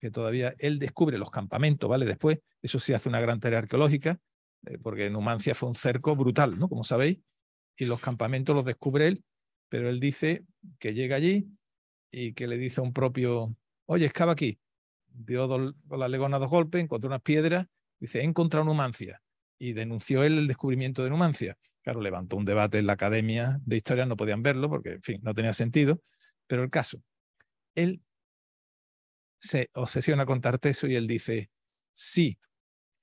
que todavía él descubre los campamentos, ¿vale? Después, eso sí hace una gran tarea arqueológica, eh, porque Numancia fue un cerco brutal, ¿no? Como sabéis, y los campamentos los descubre él, pero él dice que llega allí y que le dice a un propio, oye, excava aquí. Dio la legona dos golpes, encontró unas piedras, dice, he encontrado Numancia. Y denunció él el descubrimiento de Numancia. Claro, levantó un debate en la Academia de Historia, no podían verlo porque, en fin, no tenía sentido. Pero el caso, él se obsesiona con Tarteso y él dice, sí,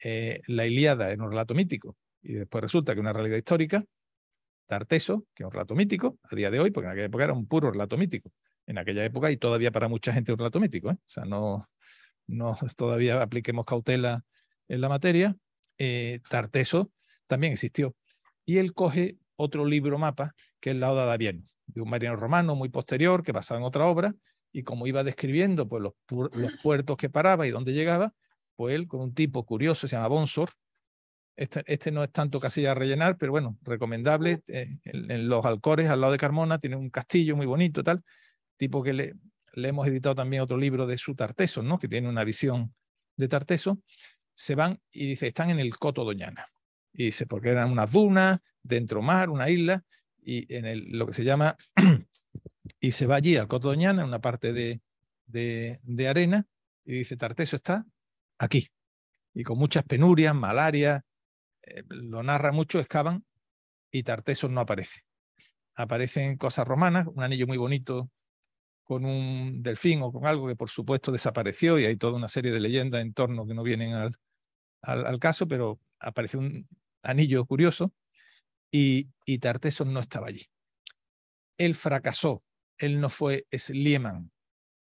eh, la Ilíada es un relato mítico y después resulta que una realidad histórica, Tarteso, que es un relato mítico a día de hoy, porque en aquella época era un puro relato mítico, en aquella época y todavía para mucha gente es un relato mítico, ¿eh? o sea, no, no todavía apliquemos cautela en la materia, eh, Tarteso también existió y él coge otro libro mapa, que es la Oda de de un marino romano muy posterior, que pasaba en otra obra, y como iba describiendo pues, los, mm. puertos que paraba y dónde llegaba, pues él, con un tipo curioso, se llama Bonsor, este, este, no es tanto casilla a rellenar, pero bueno, recomendable. Mm. Eh, en, los Alcores, al lado de Carmona, tiene un castillo muy bonito, tal. Tipo que le, le hemos editado también otro libro de su Tarteso, ¿no? Que tiene una visión de Tarteso. Se van y dice, están en el Coto Doñana y se, porque eran unas dunas, dentro mar, una isla, y en el, lo que se llama, y se va allí al Coto Doñana, en una parte de, de, arena, y dice, Tarteso está aquí, y con muchas penurias, malaria, eh, lo narra mucho, excavan, y Tarteso no aparece. Aparecen cosas romanas, un anillo muy bonito con un delfín o con algo que por supuesto desapareció y hay toda una serie de leyendas en torno que no vienen al, al, caso, pero aparece un, anillo curioso, y, y no estaba allí. Él fracasó, él no fue Slieman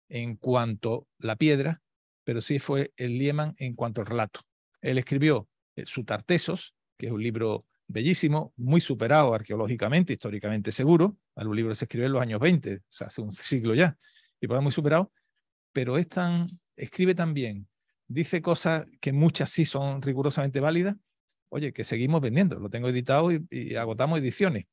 en cuanto a la piedra, pero sí fue el lieman en cuanto al relato. Él escribió eh, su Tartesos, que es un libro bellísimo, muy superado arqueológicamente, históricamente seguro. Algún libro se escribió en los años 20, hace un siglo ya, y por muy superado. Pero es tan, escribe tan bien, dice cosas que muchas sí son rigurosamente válidas, Oye, que seguimos vendiendo, lo tengo editado y, agotamos ediciones.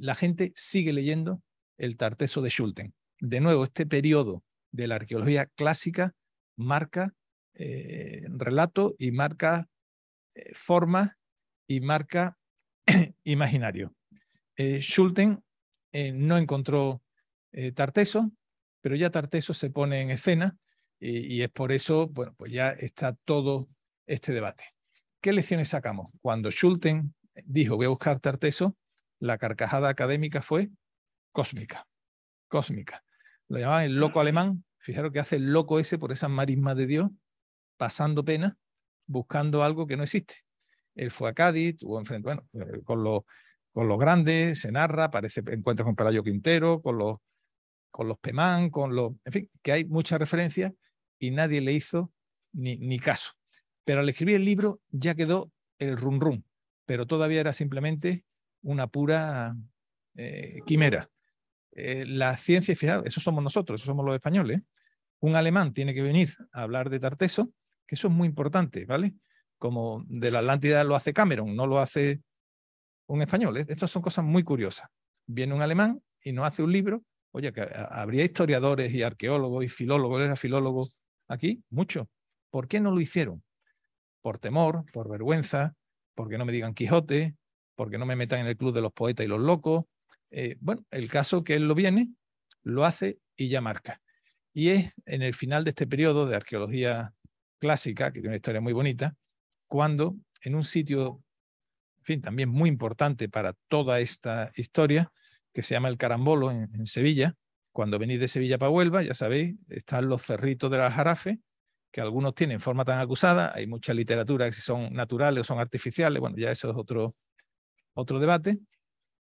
La gente sigue leyendo el Tarteso de Schulten. De nuevo, este periodo de la arqueología clásica marca eh, relato y marca eh, forma y marca imaginario. Eh, Schulten no encontró Tarteso, pero ya Tarteso se pone en escena y, y es por eso, bueno, pues ya está todo este debate. ¿Qué lecciones sacamos? Cuando Schulten dijo voy a buscar Tarteso, la carcajada académica fue cósmica, cósmica. Lo llamaban el loco alemán, fijaros que hace el loco ese por esas marismas de Dios, pasando pena, buscando algo que no existe. Él fue a Cádiz, enfrente, bueno, eh, con los, con los grandes, se narra, parece con Pelayo Quintero, con los, con los Pemán, con los, en fin, que hay muchas referencias y nadie le hizo ni caso. Pero al escribir el libro ya quedó el rum rum, pero todavía era simplemente una pura eh, quimera. Eh, la ciencia, final, eso somos nosotros, eso somos los españoles. Un alemán tiene que venir a hablar de Tarteso, que eso es muy importante, ¿vale? Como de la Atlántida lo hace Cameron, no lo hace un español. Estas son cosas muy curiosas. Viene un alemán y no hace un libro. Oye, que habría historiadores y arqueólogos y filólogos, era filólogo aquí, muchos. ¿Por qué no lo hicieron? por temor, por vergüenza, porque no me digan Quijote, porque no me metan en el club de los poetas y los locos. Eh, bueno, el caso que él lo viene, lo hace y ya marca. Y es en el final de este periodo de arqueología clásica, que tiene una historia muy bonita, cuando en un sitio, en fin, también muy importante para toda esta historia, que se llama el Carambolo en, Sevilla, cuando venís de Sevilla para Huelva, ya sabéis, están los cerritos de la Jarafe, que algunos tienen forma tan acusada, hay mucha literatura que si son naturales o son artificiales, bueno, ya eso es otro, otro debate.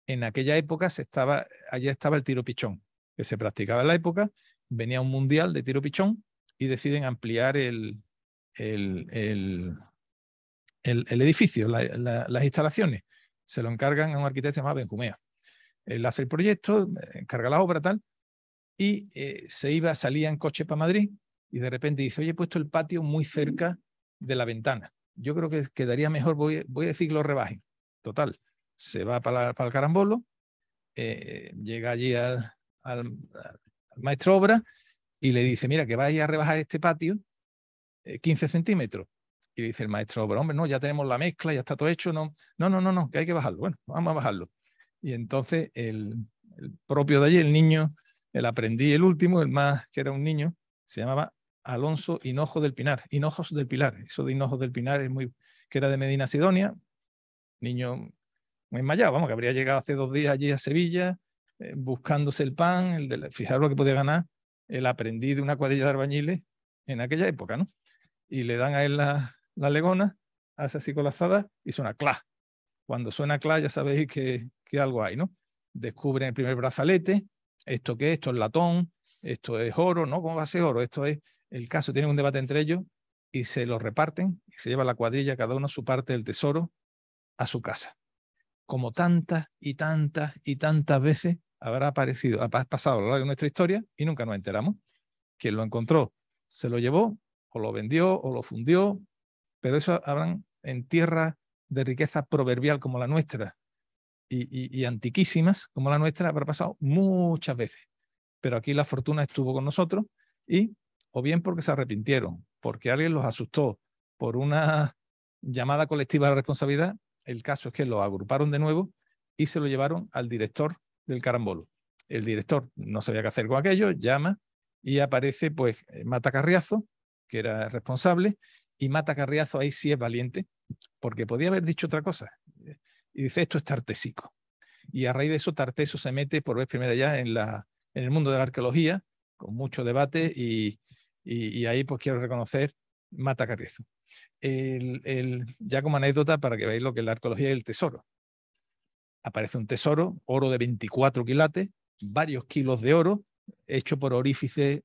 En aquella época se estaba, allá estaba el tiro pichón, que se practicaba en la época, venía un mundial de tiro pichón y deciden ampliar el, el, el, edificio, las instalaciones. Se lo encargan a un arquitecto llamado Benjumea. Él hace el proyecto, encarga la obra, tal, y eh, se iba, salía en coche para Madrid, y de repente dice, oye, he puesto el patio muy cerca mm. de la ventana. Yo creo que quedaría mejor, voy, a decir lo rebajen. Total, se va para, el carambolo, eh, llega allí al, al, maestro obra y le dice, mira, que vaya a rebajar este patio 15 eh, centímetros. Y le dice el maestro obra, hombre, no, ya tenemos la mezcla, ya está todo hecho, no, no, no, no, no que hay que bajarlo. Bueno, vamos a bajarlo. Y entonces el, el propio de allí, el niño, el aprendí, el último, el más que era un niño, se llamaba Alonso Hinojo del Pinar, Hinojos del Pilar, eso de Hinojos del Pinar es muy, que era de Medina Sidonia, niño muy enmayado, vamos, que habría llegado hace dos días allí a Sevilla, eh, buscándose el pan, el de fijaros lo que podía ganar el aprendiz de una cuadrilla de albañiles en aquella época, ¿no? Y le dan a él la, legona, hace así con y suena cla. Cuando suena cla ya sabéis que, que algo hay, ¿no? Descubren el primer brazalete, esto que es, esto es latón, esto es oro, ¿no? ¿Cómo va a ser oro? Esto es el caso, tienen un debate entre ellos y se lo reparten y se lleva la cuadrilla cada uno su parte del tesoro a su casa. Como tantas y tantas y tantas veces habrá aparecido, ha pasado a lo largo de nuestra historia y nunca nos enteramos. Quien lo encontró se lo llevó o lo vendió o lo fundió, pero eso habrán en tierras de riqueza proverbial como la nuestra y, y antiquísimas como la nuestra, habrá pasado muchas veces. Pero aquí la fortuna estuvo con nosotros y o bien porque se arrepintieron, porque alguien los asustó por una llamada colectiva de responsabilidad, el caso es que lo agruparon de nuevo y se lo llevaron al director del carambolo. El director no sabía qué hacer con aquello, llama y aparece pues eh, Mata Carriazo, que era responsable, y Mata Carriazo ahí sí es valiente, porque podía haber dicho otra cosa. Eh, y dice, esto es tartesico. Y a raíz de eso, Tarteso se mete por vez primera ya en, la, en el mundo de la arqueología, con mucho debate y, y, ahí pues quiero reconocer Mata Carrizo. El, ya como anécdota para que veáis lo que es la arqueología del el tesoro. Aparece un tesoro, oro de 24 quilates, varios kilos de oro, hecho por orífice,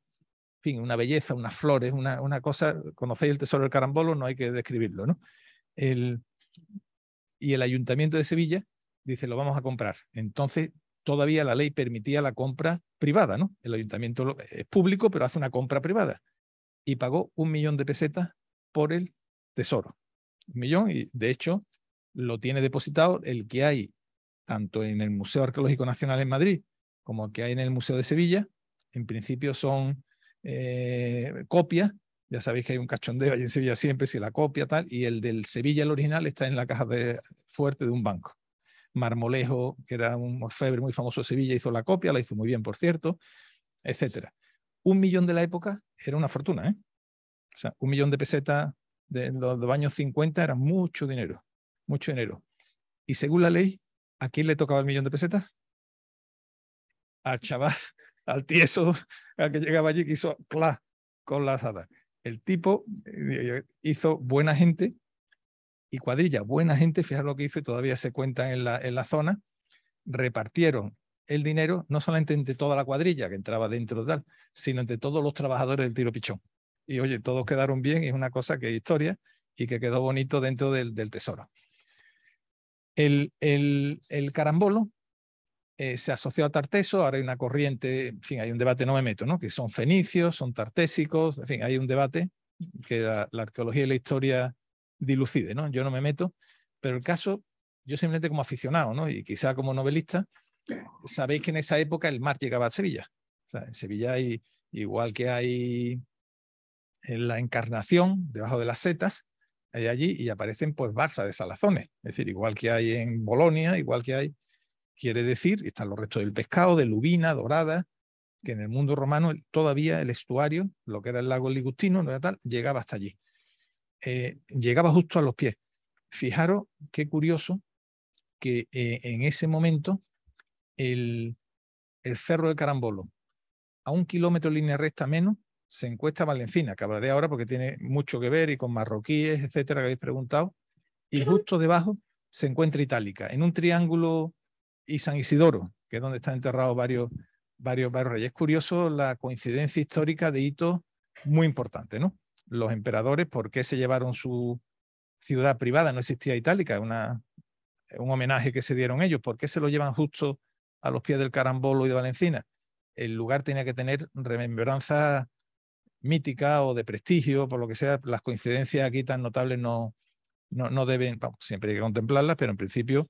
fin, una belleza, unas flores, una, cosa. Conocéis el tesoro del carambolo, no hay que describirlo, ¿no? y el ayuntamiento de Sevilla dice, lo vamos a comprar. Entonces, todavía la ley permitía la compra privada, ¿no? El ayuntamiento es público, pero hace una compra privada y pagó un millón de pesetas por el tesoro. Un millón, y de hecho lo tiene depositado el que hay tanto en el Museo Arqueológico Nacional en Madrid como que hay en el Museo de Sevilla. En principio son eh, copias. Ya sabéis que hay un cachondeo allí en Sevilla siempre, si la copia tal, y el del Sevilla, el original, está en la caja fuerte de un banco. Marmolejo, que era un orfebre muy famoso de Sevilla, hizo la copia, la hizo muy bien, por cierto, etcétera un millón de la época era una fortuna, ¿eh? O sea, un millón de pesetas de los, años 50 era mucho dinero, mucho dinero. Y según la ley, ¿a quién le tocaba el millón de pesetas? Al chaval, al tieso, al que llegaba allí que hizo cla con la azada El tipo eh, hizo buena gente y cuadrilla, buena gente, fijaros lo que hizo todavía se cuenta en la, en la zona, repartieron el dinero no solamente entre toda la cuadrilla que entraba dentro de tal, sino entre todos los trabajadores del tiro pichón. Y oye, todos quedaron bien, es una cosa que es historia y que quedó bonito dentro del, tesoro. El, el, el carambolo eh, se asoció a Tarteso, ahora hay una corriente, en fin, hay un debate, no me meto, ¿no? Que son fenicios, son tartésicos, en fin, hay un debate que la, la arqueología y la historia dilucide, ¿no? Yo no me meto, pero el caso, yo simplemente como aficionado, ¿no? Y quizá como novelista, Sabéis que en esa época el mar llegaba a Sevilla. en Sevilla hay, igual que hay en la Encarnación, debajo de las setas, hay allí y aparecen pues de salazones. Es decir, igual que hay en Bolonia, igual que hay, quiere decir, están los restos del pescado, de lubina, dorada, que en el mundo romano todavía el estuario, lo que era el lago Ligustino, no era tal, llegaba hasta allí. Eh, llegaba justo a los pies. Fijaros qué curioso que eh, en ese momento el, Cerro del Carambolo. A un kilómetro línea recta menos se encuentra Valencina, que hablaré ahora porque tiene mucho que ver y con marroquíes, etcétera, que habéis preguntado. Y justo debajo se encuentra Itálica, en un triángulo y San Isidoro, que es donde están enterrados varios, varios, varios reyes. Es curioso la coincidencia histórica de hitos muy importante, ¿no? Los emperadores, ¿por qué se llevaron su ciudad privada? No existía Itálica, una, un homenaje que se dieron ellos. ¿Por qué se lo llevan justo a los pies del Carambolo y de Valencina. El lugar tenía que tener remembranza mítica o de prestigio, por lo que sea, las coincidencias aquí tan notables no, no, deben, siempre hay que contemplarlas, pero en principio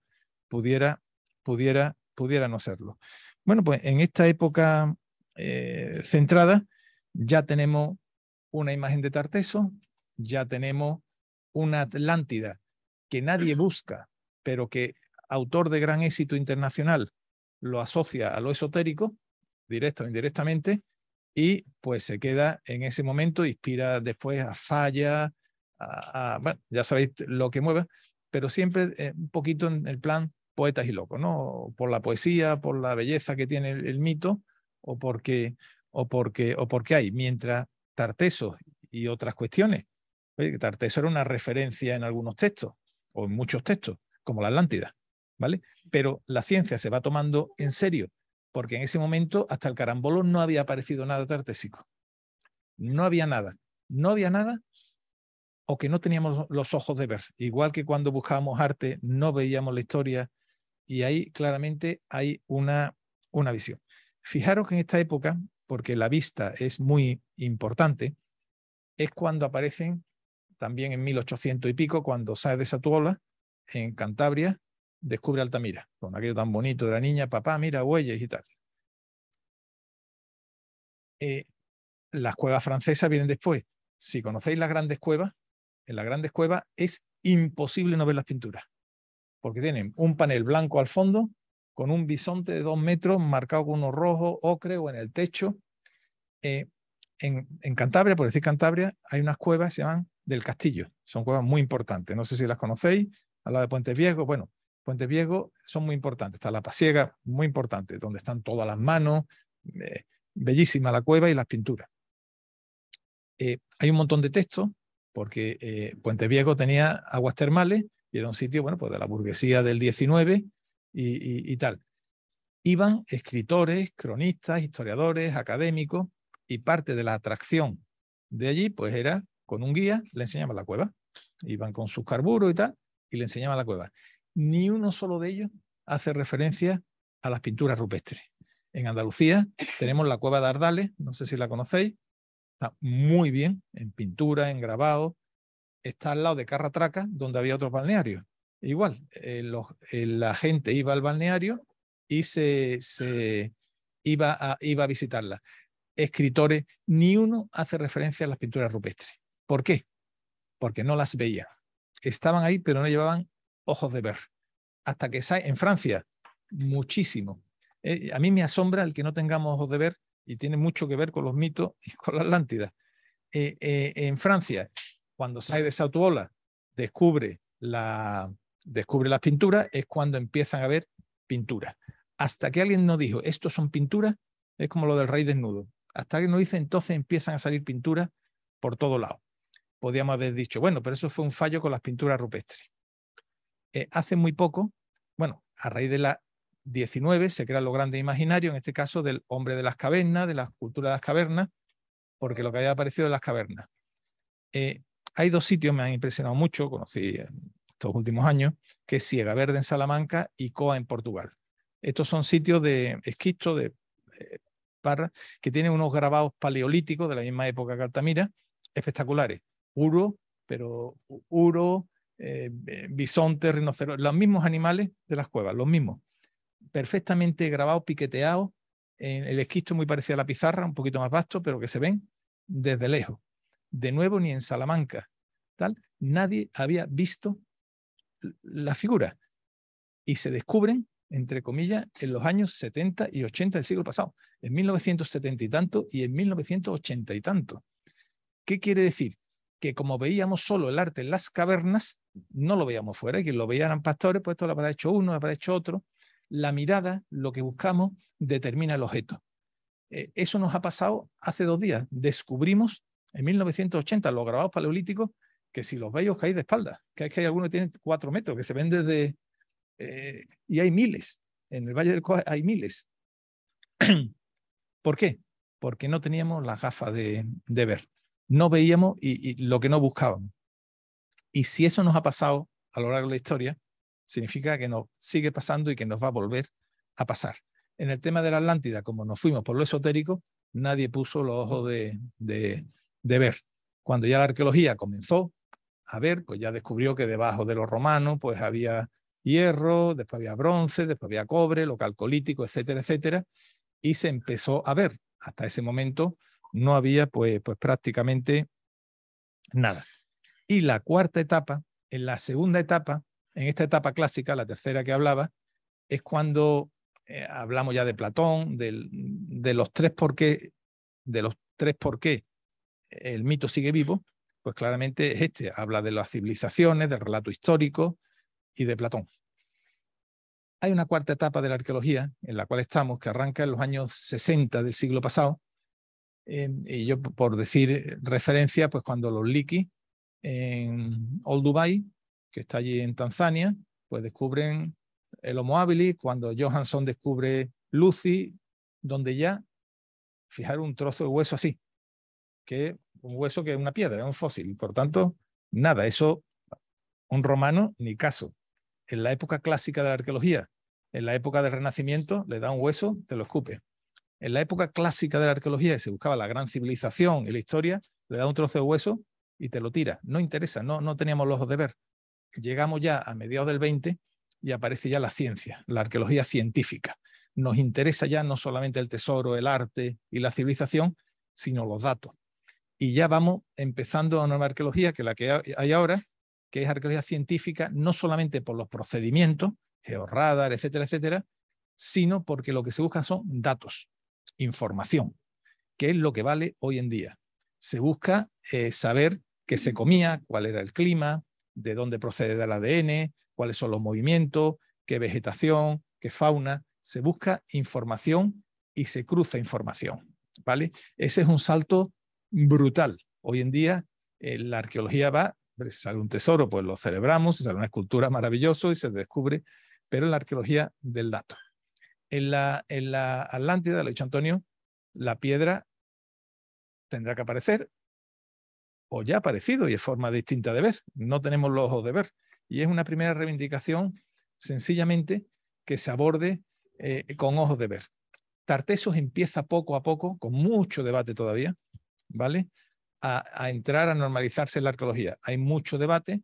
pudiera, pudiera, pudiera no serlo. Bueno, pues en esta época eh, centrada ya tenemos una imagen de Tarteso, ya tenemos una Atlántida que nadie busca, pero que autor de gran éxito internacional, lo asocia a lo esotérico, directo o indirectamente, y pues se queda en ese momento, inspira después a Falla, a, bueno, ya sabéis lo que mueve, pero siempre eh, un poquito en el plan poetas y locos, ¿no? Por la poesía, por la belleza que tiene el, mito, o porque, o, porque, o porque hay, mientras Tarteso y otras cuestiones, oye, Tarteso era una referencia en algunos textos, o en muchos textos, como la Atlántida. Pero la ciencia se va tomando en serio, porque en ese momento hasta el carambolo no había aparecido nada tartésico. No había nada. No había nada o que no teníamos los ojos de ver. Igual que cuando buscábamos arte, no veíamos la historia y ahí claramente hay una, una visión. Fijaros que en esta época, porque la vista es muy importante, es cuando aparecen también en 1800 y pico, cuando sale de Satuola, en Cantabria, descubre Altamira, con aquello tan bonito de la niña, papá, mira huellas y tal. Eh, las cuevas francesas vienen después. Si conocéis las grandes cuevas, en las grandes cuevas es imposible no ver las pinturas, porque tienen un panel blanco al fondo con un bisonte de dos metros marcado con uno rojo, ocre o en el techo. Eh, en, Cantabria, por decir Cantabria, hay unas cuevas que se llaman del Castillo. Son cuevas muy importantes. No sé si las conocéis, a la de Puente Viejo. Bueno, Puente Viejo son muy importantes. Está la pasiega, muy importante, donde están todas las manos, eh, bellísima la cueva y las pinturas. Eh, hay un montón de textos, porque eh, Puente Viejo tenía aguas termales y era un sitio, bueno, pues de la burguesía del 19 y, tal. Iban escritores, cronistas, historiadores, académicos, y parte de la atracción de allí, pues era con un guía, le enseñaban la cueva. Iban con sus carburos y tal, y le enseñaban la cueva ni uno solo de ellos hace referencia a las pinturas rupestres. En Andalucía tenemos la cueva de Ardales, no sé si la conocéis, está muy bien en pintura, en grabado, está al lado de Carratraca, donde había otros balnearios. Igual, eh, eh, la gente iba al balneario y se, iba, a, iba a visitarla. Escritores, ni uno hace referencia a las pinturas rupestres. ¿Por qué? Porque no las veía. Estaban ahí, pero no llevaban ojos de ver. Hasta que en Francia, muchísimo. Eh, a mí me asombra el que no tengamos ojos de ver y tiene mucho que ver con los mitos y con la Atlántida. Eh, eh, en Francia, cuando Sai de Sautuola descubre, la, descubre las pinturas, es cuando empiezan a ver pinturas. Hasta que alguien nos dijo, estos son pinturas, es como lo del rey desnudo. Hasta que nos dice, entonces empiezan a salir pinturas por todo lado. Podríamos haber dicho, bueno, pero eso fue un fallo con las pinturas rupestres. Eh, hace muy poco, bueno, a raíz de la 19 se crea lo grande imaginario, en este caso del hombre de las cavernas, de la cultura de las cavernas, porque lo que había aparecido en las cavernas. Eh, hay dos sitios me han impresionado mucho, conocí estos últimos años, que es Ciega Verde en Salamanca y Coa en Portugal. Estos son sitios de esquisto, de eh, parra, que tienen unos grabados paleolíticos de la misma época que Altamira, espectaculares. Uro, pero uro, eh, eh bisontes, rinocerontes, los mismos animales de las cuevas, los mismos. Perfectamente grabados, piqueteados. En el esquisto muy parecido a la pizarra, un poquito más vasto, pero que se ven desde lejos. De nuevo, ni en Salamanca, tal, nadie había visto la figura Y se descubren, entre comillas, en los años 70 y 80 del siglo pasado, en 1970 y tanto y en 1980 y tanto. ¿Qué quiere decir? que como veíamos solo el arte en las cavernas, no lo veíamos fuera, y quien lo veían pastores, pues esto lo habrá hecho uno, lo habrá hecho otro. La mirada, lo que buscamos, determina el objeto. E, eso nos ha pasado hace dos días. Descubrimos en 1980 los grabados paleolíticos, que si los veis os de espalda, que, es que hay algunos que tienen cuatro metros, que se ven desde... Eh, y hay miles. En el Valle del Coa hay miles. ¿Por qué? Porque no teníamos la gafas de, de ver no veíamos y, lo que no buscábamos. Y si eso nos ha pasado a lo largo de la historia, significa que nos sigue pasando y que nos va a volver a pasar. En el tema de la Atlántida, como nos fuimos por lo esotérico, nadie puso los ojos de, de, ver. Cuando ya la arqueología comenzó a ver, pues ya descubrió que debajo de los romanos pues había hierro, después había bronce, después había cobre, lo calcolítico, etcétera, etcétera, y se empezó a ver. Hasta ese momento no había pues, pues, prácticamente nada. Y la cuarta etapa, en la segunda etapa, en esta etapa clásica, la tercera que hablaba, es cuando eh, hablamos ya de Platón, de los tres por qué, de los tres por qué el mito sigue vivo, pues claramente es este, habla de las civilizaciones, del relato histórico y de Platón. Hay una cuarta etapa de la arqueología en la cual estamos, que arranca en los años 60 del siglo pasado, y yo, por decir referencia, pues cuando los Liki en Old Dubai, que está allí en Tanzania, pues descubren el Homo habilis, cuando Johansson descubre Lucy, donde ya, fijar un trozo de hueso así, que un hueso que es una piedra, es un fósil. Por tanto, nada, eso un romano ni caso. En la época clásica de la arqueología, en la época del Renacimiento, le da un hueso, te lo escupe en la época clásica de la arqueología, se buscaba la gran civilización y la historia, le da un trozo de hueso y te lo tira. No interesa, no, no teníamos los ojos de ver. Llegamos ya a mediados del 20 y aparece ya la ciencia, la arqueología científica. Nos interesa ya no solamente el tesoro, el arte y la civilización, sino los datos. Y ya vamos empezando a una arqueología, que la que hay ahora, que es arqueología científica, no solamente por los procedimientos, georradar, etcétera, etcétera, sino porque lo que se busca son datos información, que es lo que vale hoy en día. Se busca eh, saber qué se comía, cuál era el clima, de dónde procede el ADN, cuáles son los movimientos, qué vegetación, qué fauna. Se busca información y se cruza información. ¿vale? Ese es un salto brutal. Hoy en día eh, la arqueología va, si sale un tesoro, pues lo celebramos, si sale una escultura maravillosa y se descubre, pero la arqueología del dato. En la, Atlántida, lo ha dicho Antonio, la piedra tendrá que aparecer, o ya ha aparecido y es forma distinta de ver. No tenemos los ojos de ver. Y es una primera reivindicación, sencillamente, que se aborde eh, con ojos de ver. Tartesos empieza poco a poco, con mucho debate todavía, ¿vale? A, a entrar a normalizarse en la arqueología. Hay mucho debate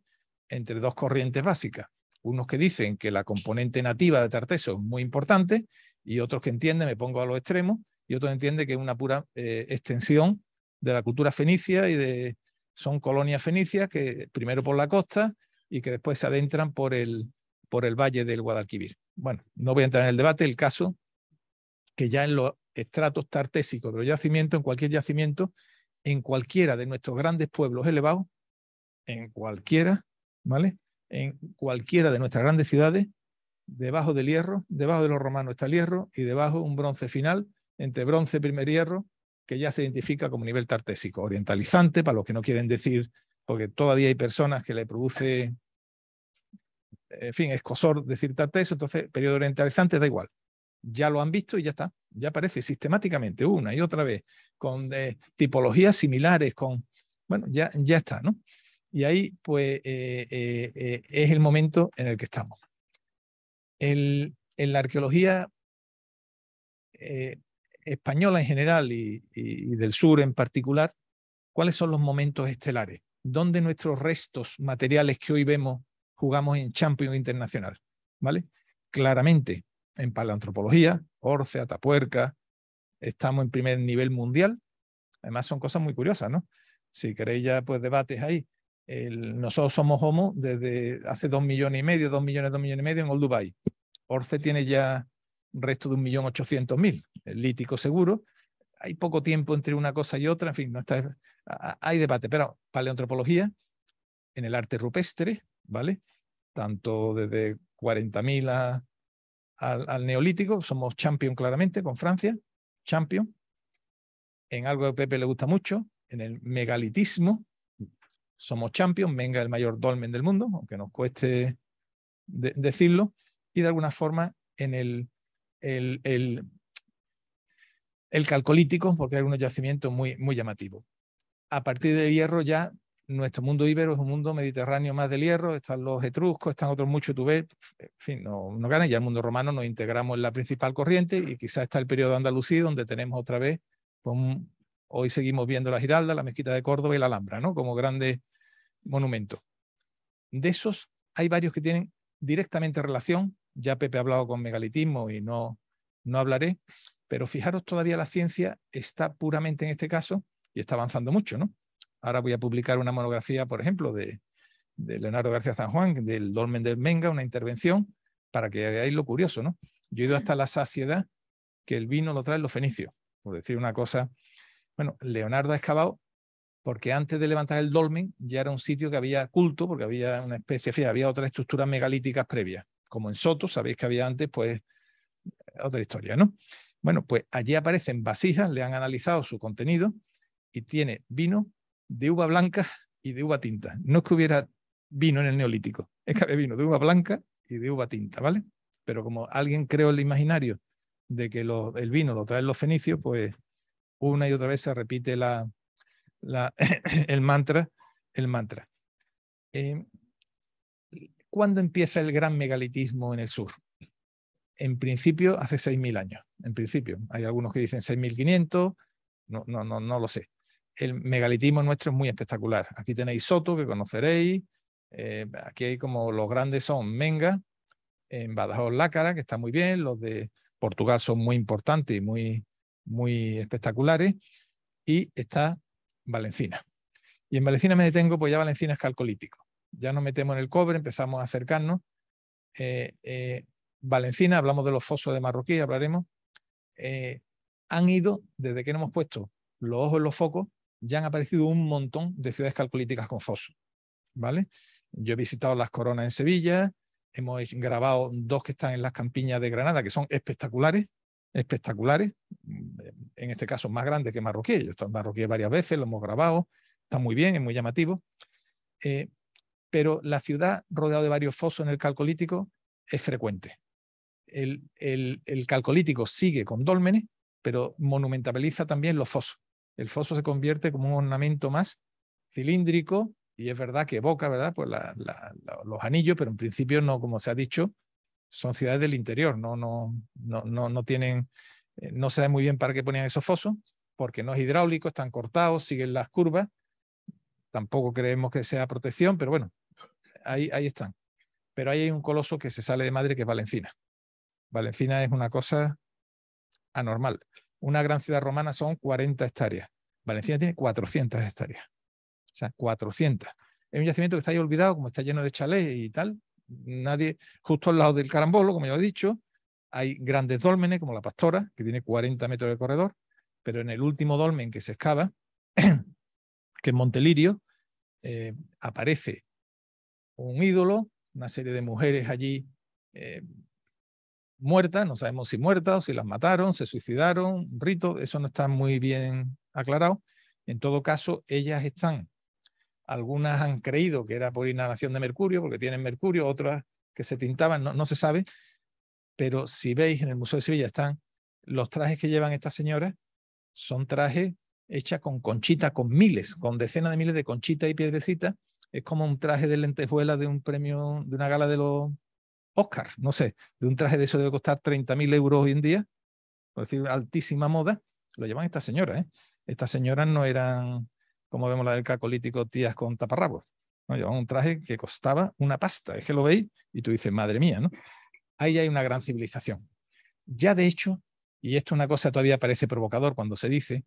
entre dos corrientes básicas unos que dicen que la componente nativa de Tarteso es muy importante y otros que entienden, me pongo a los extremos, y otros entienden que es una pura eh, extensión de la cultura fenicia y de son colonias fenicias que primero por la costa y que después se adentran por el, por el valle del Guadalquivir. Bueno, no voy a entrar en el debate, el caso que ya en los estratos tartésicos de los yacimientos, en cualquier yacimiento, en cualquiera de nuestros grandes pueblos elevados, en cualquiera, ¿vale? en cualquiera de nuestras grandes ciudades, debajo del hierro, debajo de los romanos está el hierro y debajo un bronce final, entre bronce primer hierro, que ya se identifica como nivel tartésico, orientalizante, para los que no quieren decir, porque todavía hay personas que le produce, en fin, escosor decir tartésico, entonces periodo orientalizante da igual. Ya lo han visto y ya está, ya aparece sistemáticamente una y otra vez, con eh, tipologías similares, con, bueno, ya, ya está, ¿no? Y ahí, pues, eh, eh, eh, es el momento en el que estamos. en la arqueología española en general y, del sur en particular, ¿cuáles son los momentos estelares? ¿Dónde nuestros restos materiales que hoy vemos jugamos en Champions Internacional? ¿Vale? Claramente, en paleoantropología Orce, Atapuerca, estamos en primer nivel mundial. Además, son cosas muy curiosas, ¿no? Si queréis ya, pues debates ahí nosotros somos Homo desde hace dos millones y medio, dos millones, dos millones y medio en Old Dubai. Orce tiene ya resto de un millón ochocientos mil, lítico seguro. Hay poco tiempo entre una cosa y otra, en fin, no está, hay debate, pero paleontropología en el arte rupestre, ¿vale? Tanto desde 40.000 al, al neolítico, somos champion claramente con Francia, champion. En algo que a Pepe le gusta mucho, en el megalitismo, somos champions, venga el mayor dolmen del mundo, aunque nos cueste decirlo, y de alguna forma en el, el, el, el calcolítico, porque hay unos yacimientos muy, muy llamativos. A partir del hierro ya nuestro mundo ibero es un mundo mediterráneo más del hierro, están los etruscos, están otros muchos ves, en fin, no, ganan, ya el mundo romano nos integramos en la principal corriente y quizás está el periodo andalucí donde tenemos otra vez pues un, Hoy seguimos viendo la Giralda, la Mezquita de Córdoba y la Alhambra, ¿no? Como grandes monumentos. De esos hay varios que tienen directamente relación. Ya Pepe ha hablado con megalitismo y no, no hablaré, pero fijaros, todavía la ciencia está puramente en este caso y está avanzando mucho, ¿no? Ahora voy a publicar una monografía, por ejemplo, de, de Leonardo García San Juan, del Dolmen del Menga, una intervención, para que veáis lo curioso, ¿no? Yo he ido hasta la saciedad que el vino lo traen los fenicios, por decir una cosa bueno, Leonardo ha excavado porque antes de levantar el dolmen ya era un sitio que había culto, porque había una especie, había otras estructuras megalíticas previas, como en Soto, sabéis que había antes, pues otra historia, ¿no? Bueno, pues allí aparecen vasijas, le han analizado su contenido y tiene vino de uva blanca y de uva tinta. No es que hubiera vino en el neolítico, es que había vino de uva blanca y de uva tinta, ¿vale? Pero como alguien creó el imaginario de que el vino lo traen los fenicios, pues una y otra vez se repite el mantra. El mantra. Em, ¿Cuándo empieza el gran megalitismo en el sur? En principio, hace 6.000 años. En principio, hay algunos que dicen 6.500, no, no, no, no lo sé. El megalitismo nuestro es muy espectacular. Aquí tenéis Soto, que conoceréis. Eh, aquí hay como los grandes son Menga, en Badajoz Lácara, que está muy bien. Los de Portugal son muy importantes y muy, muy espectaculares, y está Valencina. Y en Valencina me detengo, pues ya Valencina es calcolítico. Ya nos metemos en el cobre, empezamos a acercarnos. Eh, eh Valencina, hablamos de los fosos de Marroquí, hablaremos. Eh, han ido, desde que no hemos puesto los ojos en los focos, ya han aparecido un montón de ciudades calcolíticas con fosos. ¿Vale? Yo he visitado las coronas en Sevilla, hemos grabado dos que están en las campiñas de Granada, que son espectaculares, espectaculares, mm, en este caso más grandes que Marroquí, Yo he estado en Marroquí varias veces, lo hemos grabado, está muy bien, es muy llamativo. Eh, pero la ciudad rodeada de varios fosos en el calcolítico es frecuente. El, el, calcolítico sigue con dólmenes, pero monumentaliza también los fosos. El foso se convierte como un ornamento más cilíndrico y es verdad que evoca, ¿verdad? Pues los anillos, pero en principio no, como se ha dicho, son ciudades del interior, no, no, no, tienen, eh, no se da muy bien para qué ponían esos fosos, porque no es hidráulico, están cortados, siguen las curvas, tampoco creemos que sea protección, pero bueno, ahí, ahí están. Pero ahí hay un coloso que se sale de madre que es Valencina. Valencina es una cosa anormal. Una gran ciudad romana son 40 hectáreas. Valencina tiene 400 hectáreas. O sea, 400. Es un yacimiento que está ahí olvidado, como está lleno de chalés y tal, nadie, justo al lado del carambolo, como ya he dicho, hay grandes dólmenes como la pastora, que tiene 40 metros de corredor, pero en el último dolmen que se excava, que es Montelirio, eh, aparece un ídolo, una serie de mujeres allí eh, muertas, no sabemos si muertas o si las mataron, se suicidaron, un rito, eso no está muy bien aclarado. En todo caso, ellas están algunas han creído que era por inhalación de mercurio, porque tienen mercurio, otras que se tintaban, no, se sabe. Pero si veis en el Museo de Sevilla están los trajes que llevan estas señoras, son trajes hechas con conchitas con miles, con decenas de miles de conchitas y piedrecitas. Es como un traje de lentejuela de un premio, de una gala de los Oscars, no sé, de un traje de eso debe costar 30.000 euros hoy en día, por decir, altísima moda, lo llevan estas señoras. ¿eh? Estas señoras no eran como vemos la del cacolítico, tías con taparrabos. ¿no? Llevaban un traje que costaba una pasta. Es que lo veis y tú dices, madre mía, ¿no? Ahí hay una gran civilización. Ya de hecho, y esto es una cosa todavía parece provocador cuando se dice,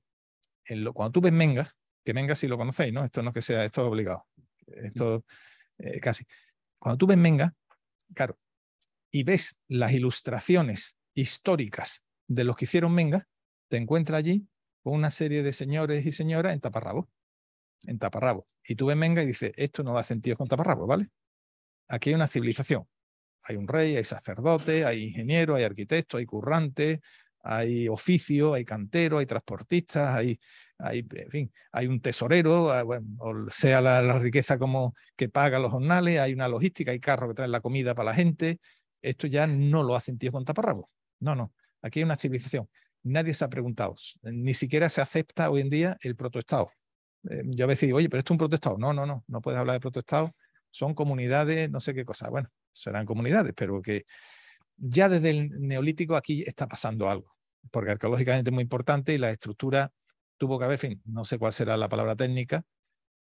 cuando tú ves Menga, que Menga sí lo conocéis, ¿no? Esto no es que sea, esto obligado. Esto eh, casi. Cuando tú ves Menga, claro, y ves las ilustraciones históricas de los que hicieron Menga, te encuentras allí con una serie de señores y señoras en taparrabos en taparrabos. Y tú ves Menga y dices, esto no da sentido con taparrabos, ¿vale? Aquí hay una civilización. Hay un rey, hay sacerdote, hay ingeniero, hay arquitecto, hay currante, hay oficio, hay cantero, hay transportistas, hay, hay en fin, hay un tesorero, ah, sea la, riqueza como que paga los jornales, hay una logística, hay carros que traen la comida para la gente. Esto ya no lo hacen sentido con taparrabos. No, no. Aquí hay una civilización. Nadie se ha preguntado, ni siquiera se acepta hoy en día el protoestado. Eh, yo a veces digo, oye, pero esto es un protestado. No, no, no, no puedes hablar de protestado. Son comunidades, no sé qué cosa. Bueno, serán comunidades, pero que ya desde el neolítico aquí está pasando algo, porque arqueológicamente es muy importante y la estructura tuvo que haber, fin, no sé cuál será la palabra técnica,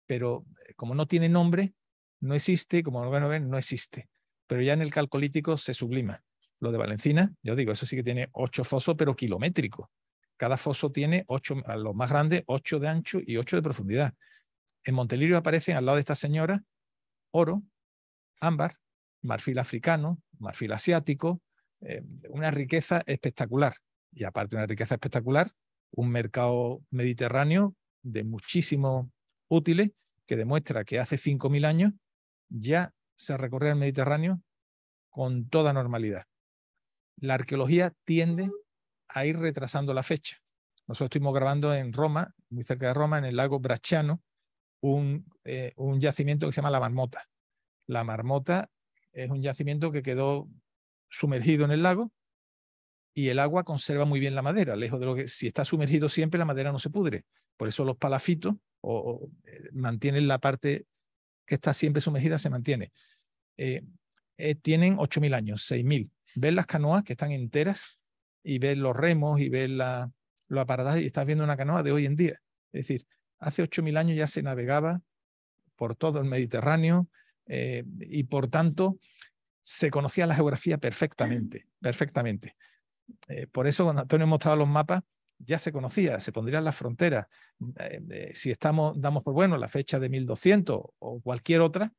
pero eh, como no tiene nombre, no existe, como lo ven, no existe. Pero ya en el calcolítico se sublima. Lo de Valencina, yo digo, eso sí que tiene ocho fosos, pero kilométrico cada foso tiene a los más grandes, 8 de ancho y 8 de profundidad. En Montelirio aparecen al lado de esta señora oro, ámbar, marfil africano, marfil asiático, eh, una riqueza espectacular. Y aparte de una riqueza espectacular, un mercado mediterráneo de muchísimos útiles que demuestra que hace 5.000 años ya se recorría el Mediterráneo con toda normalidad. La arqueología tiende a ir retrasando la fecha. Nosotros estuvimos grabando en Roma, muy cerca de Roma, en el lago Bracciano, eh, un, yacimiento que se llama La Marmota. La Marmota es un yacimiento que quedó sumergido en el lago y el agua conserva muy bien la madera, lejos de lo que si está sumergido siempre la madera no se pudre. Por eso los palafitos o, eh, mantienen la parte que está siempre sumergida, se mantiene. Eh, eh tienen 8.000 años, 6.000. Ven las canoas que están enteras, y ves los remos y ves la, los aparatajes y estás viendo una canoa de hoy en día. Es decir, hace 8.000 años ya se navegaba por todo el Mediterráneo eh, y por tanto se conocía la geografía perfectamente, perfectamente. Eh, por eso cuando Antonio mostraba los mapas ya se conocía, se pondrían las fronteras. Eh, si estamos, damos por bueno la fecha de 1200 o cualquier otra,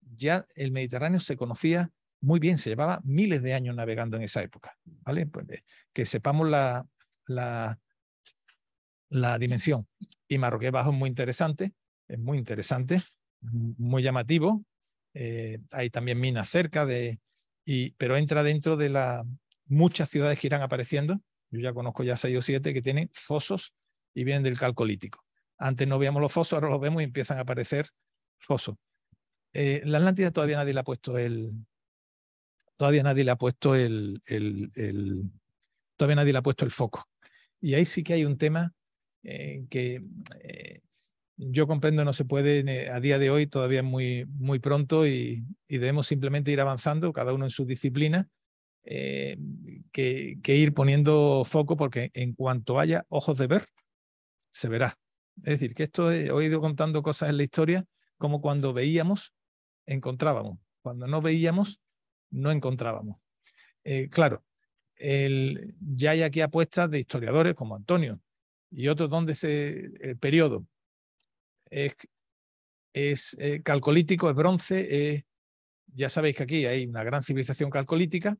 ya el Mediterráneo se conocía muy bien, se llevaba miles de años navegando en esa época. ¿vale? Pues, eh, que sepamos la, la, la dimensión. Y Marroqués Bajo es muy interesante, es muy interesante, muy llamativo. Eh, hay también minas cerca de, y, pero entra dentro de las muchas ciudades que irán apareciendo. Yo ya conozco ya seis o siete que tienen fosos y vienen del calcolítico. Antes no veíamos los fosos, ahora los vemos y empiezan a aparecer fosos. Eh, la Atlántida todavía nadie le ha puesto el, todavía nadie le ha puesto el, todavía nadie le ha puesto el foco. Y ahí sí que hay un tema eh, que eh, yo comprendo no se puede eh, a día de hoy, todavía muy, muy pronto y, debemos simplemente ir avanzando, cada uno en su disciplina, que, ir poniendo foco porque en cuanto haya ojos de ver, se verá. Es decir, que esto he, he ido contando cosas en la historia como cuando veíamos, encontrábamos. Cuando no veíamos, no encontrábamos. Eh, claro, ya hay aquí apuestas de historiadores como Antonio y otros donde se, el periodo es, es eh, calcolítico, es bronce, ya sabéis que aquí hay una gran civilización calcolítica,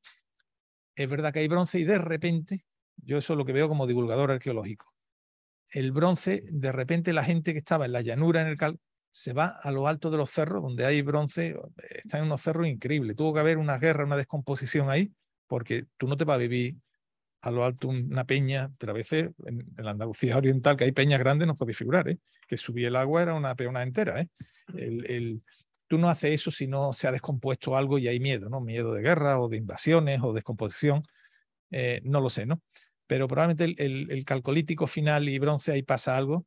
es verdad que hay bronce y de repente, yo eso es lo que veo como divulgador arqueológico, el bronce, de repente la gente que estaba en la llanura, en el cal, se va a lo alto de los cerros, donde hay bronce, eh, está en unos cerros increíbles. Tuvo que haber una guerra, una descomposición ahí, porque tú no te vas a vivir a lo alto una peña, pero a veces en, la Andalucía oriental, que hay peñas grandes, no podéis figurar, ¿eh? que subía el agua era una peona entera. ¿eh? El, tú no haces eso si no se ha descompuesto algo y hay miedo, ¿no? Miedo de guerra o de invasiones o descomposición, eh, no lo sé, ¿no? Pero probablemente el, calcolítico final y bronce ahí pasa algo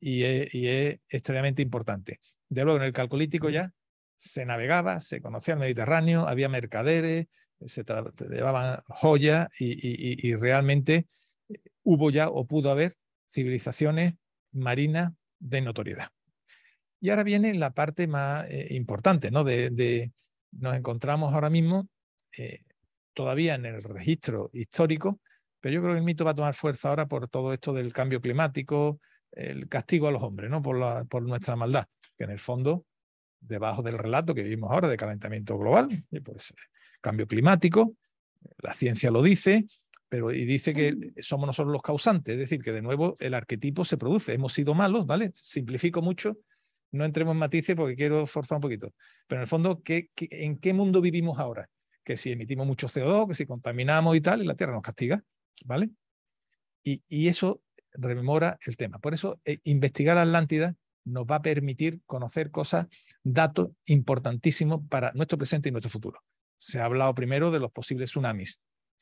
y es, extremadamente importante. De luego, en el calcolítico ya se navegaba, se conocía el Mediterráneo, había mercaderes, se llevaban joyas y, realmente eh, hubo ya o pudo haber civilizaciones marinas de notoriedad. Y ahora viene la parte más eh, importante, ¿no? De, nos encontramos ahora mismo eh, todavía en el registro histórico, pero yo creo que el mito va a tomar fuerza ahora por todo esto del cambio climático, el castigo a los hombres, ¿no? Por, nuestra maldad, que en el fondo, debajo del relato que vivimos ahora de calentamiento global, eh, pues, eh, cambio climático, la ciencia lo dice, pero y dice que somos nosotros los causantes, es decir, que de nuevo el arquetipo se produce, hemos sido malos, ¿vale? Simplifico mucho, no entremos en matices porque quiero forzar un poquito, pero en el fondo, ¿qué, en qué mundo vivimos ahora? Que si emitimos mucho CO2, que si contaminamos y tal, y la Tierra nos castiga, ¿vale? y eso rememora el tema. Por eso, eh, investigar Atlántida nos va a permitir conocer cosas, datos importantísimos para nuestro presente y nuestro futuro. Se ha hablado primero de los posibles tsunamis.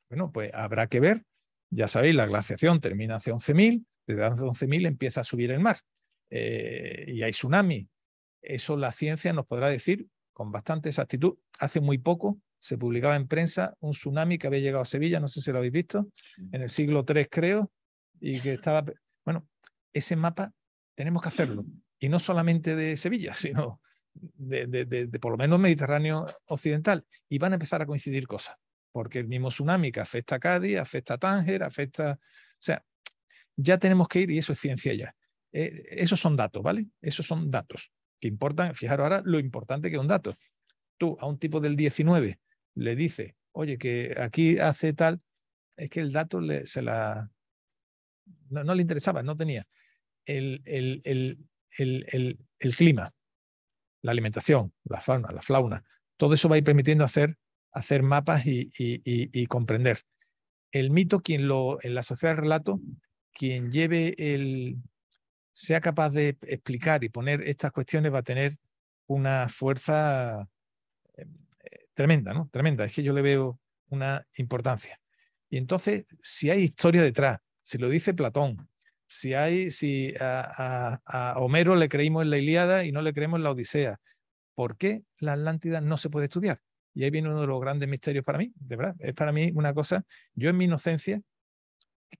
Bueno, pues habrá que ver. Ya sabéis, la glaciación termina hace 11.000, desde hace 11.000 empieza a subir el mar eh, y hay tsunami. Eso la ciencia nos podrá decir con bastante exactitud. Hace muy poco se publicaba en prensa un tsunami que había llegado a Sevilla, no sé si lo habéis visto, en el siglo III creo, y que estaba... Bueno, ese mapa tenemos que hacerlo, y no solamente de Sevilla, sino de, por lo menos Mediterráneo occidental, y van a empezar a coincidir cosas, porque el mismo tsunami que afecta a Cádiz, afecta a Tánger, afecta... O sea, ya tenemos que ir, y eso es ciencia ya. Eh, esos son datos, ¿vale? Esos son datos que importan. Fijaros ahora lo importante que es un dato. Tú a un tipo del 19 le dices, oye, que aquí hace tal, es que el dato se la, no, le interesaba, no tenía. El, el, el, clima, la alimentación, la fauna, la flauna, todo eso va a ir permitiendo hacer, hacer mapas y, y, comprender. El mito, quien lo, en la sociedad relato, quien lleve el, sea capaz de explicar y poner estas cuestiones va a tener una fuerza eh, tremenda, ¿no? Tremenda. Es que yo le veo una importancia. Y entonces, si hay historia detrás, si lo dice Platón, si, hay, si a, Homero le creímos en la Iliada y no le creemos en la Odisea, ¿por qué la Atlántida no se puede estudiar? Y ahí viene uno de los grandes misterios para mí, de verdad. Es para mí una cosa, yo en mi inocencia,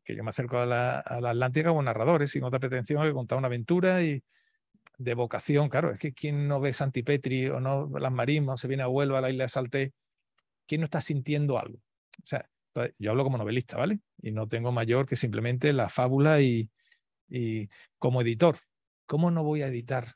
que yo me acerco a la, Atlántida como narrador, ¿eh? sin otra pretensión que contar una aventura y de vocación, claro, es que quien no ve Santipetri o no las marismas, se viene a vuelo a la isla de Salté, ¿quién no está sintiendo algo? O sea, yo hablo como novelista, ¿vale? Y no tengo mayor que simplemente la fábula y, como editor. ¿Cómo no voy a editar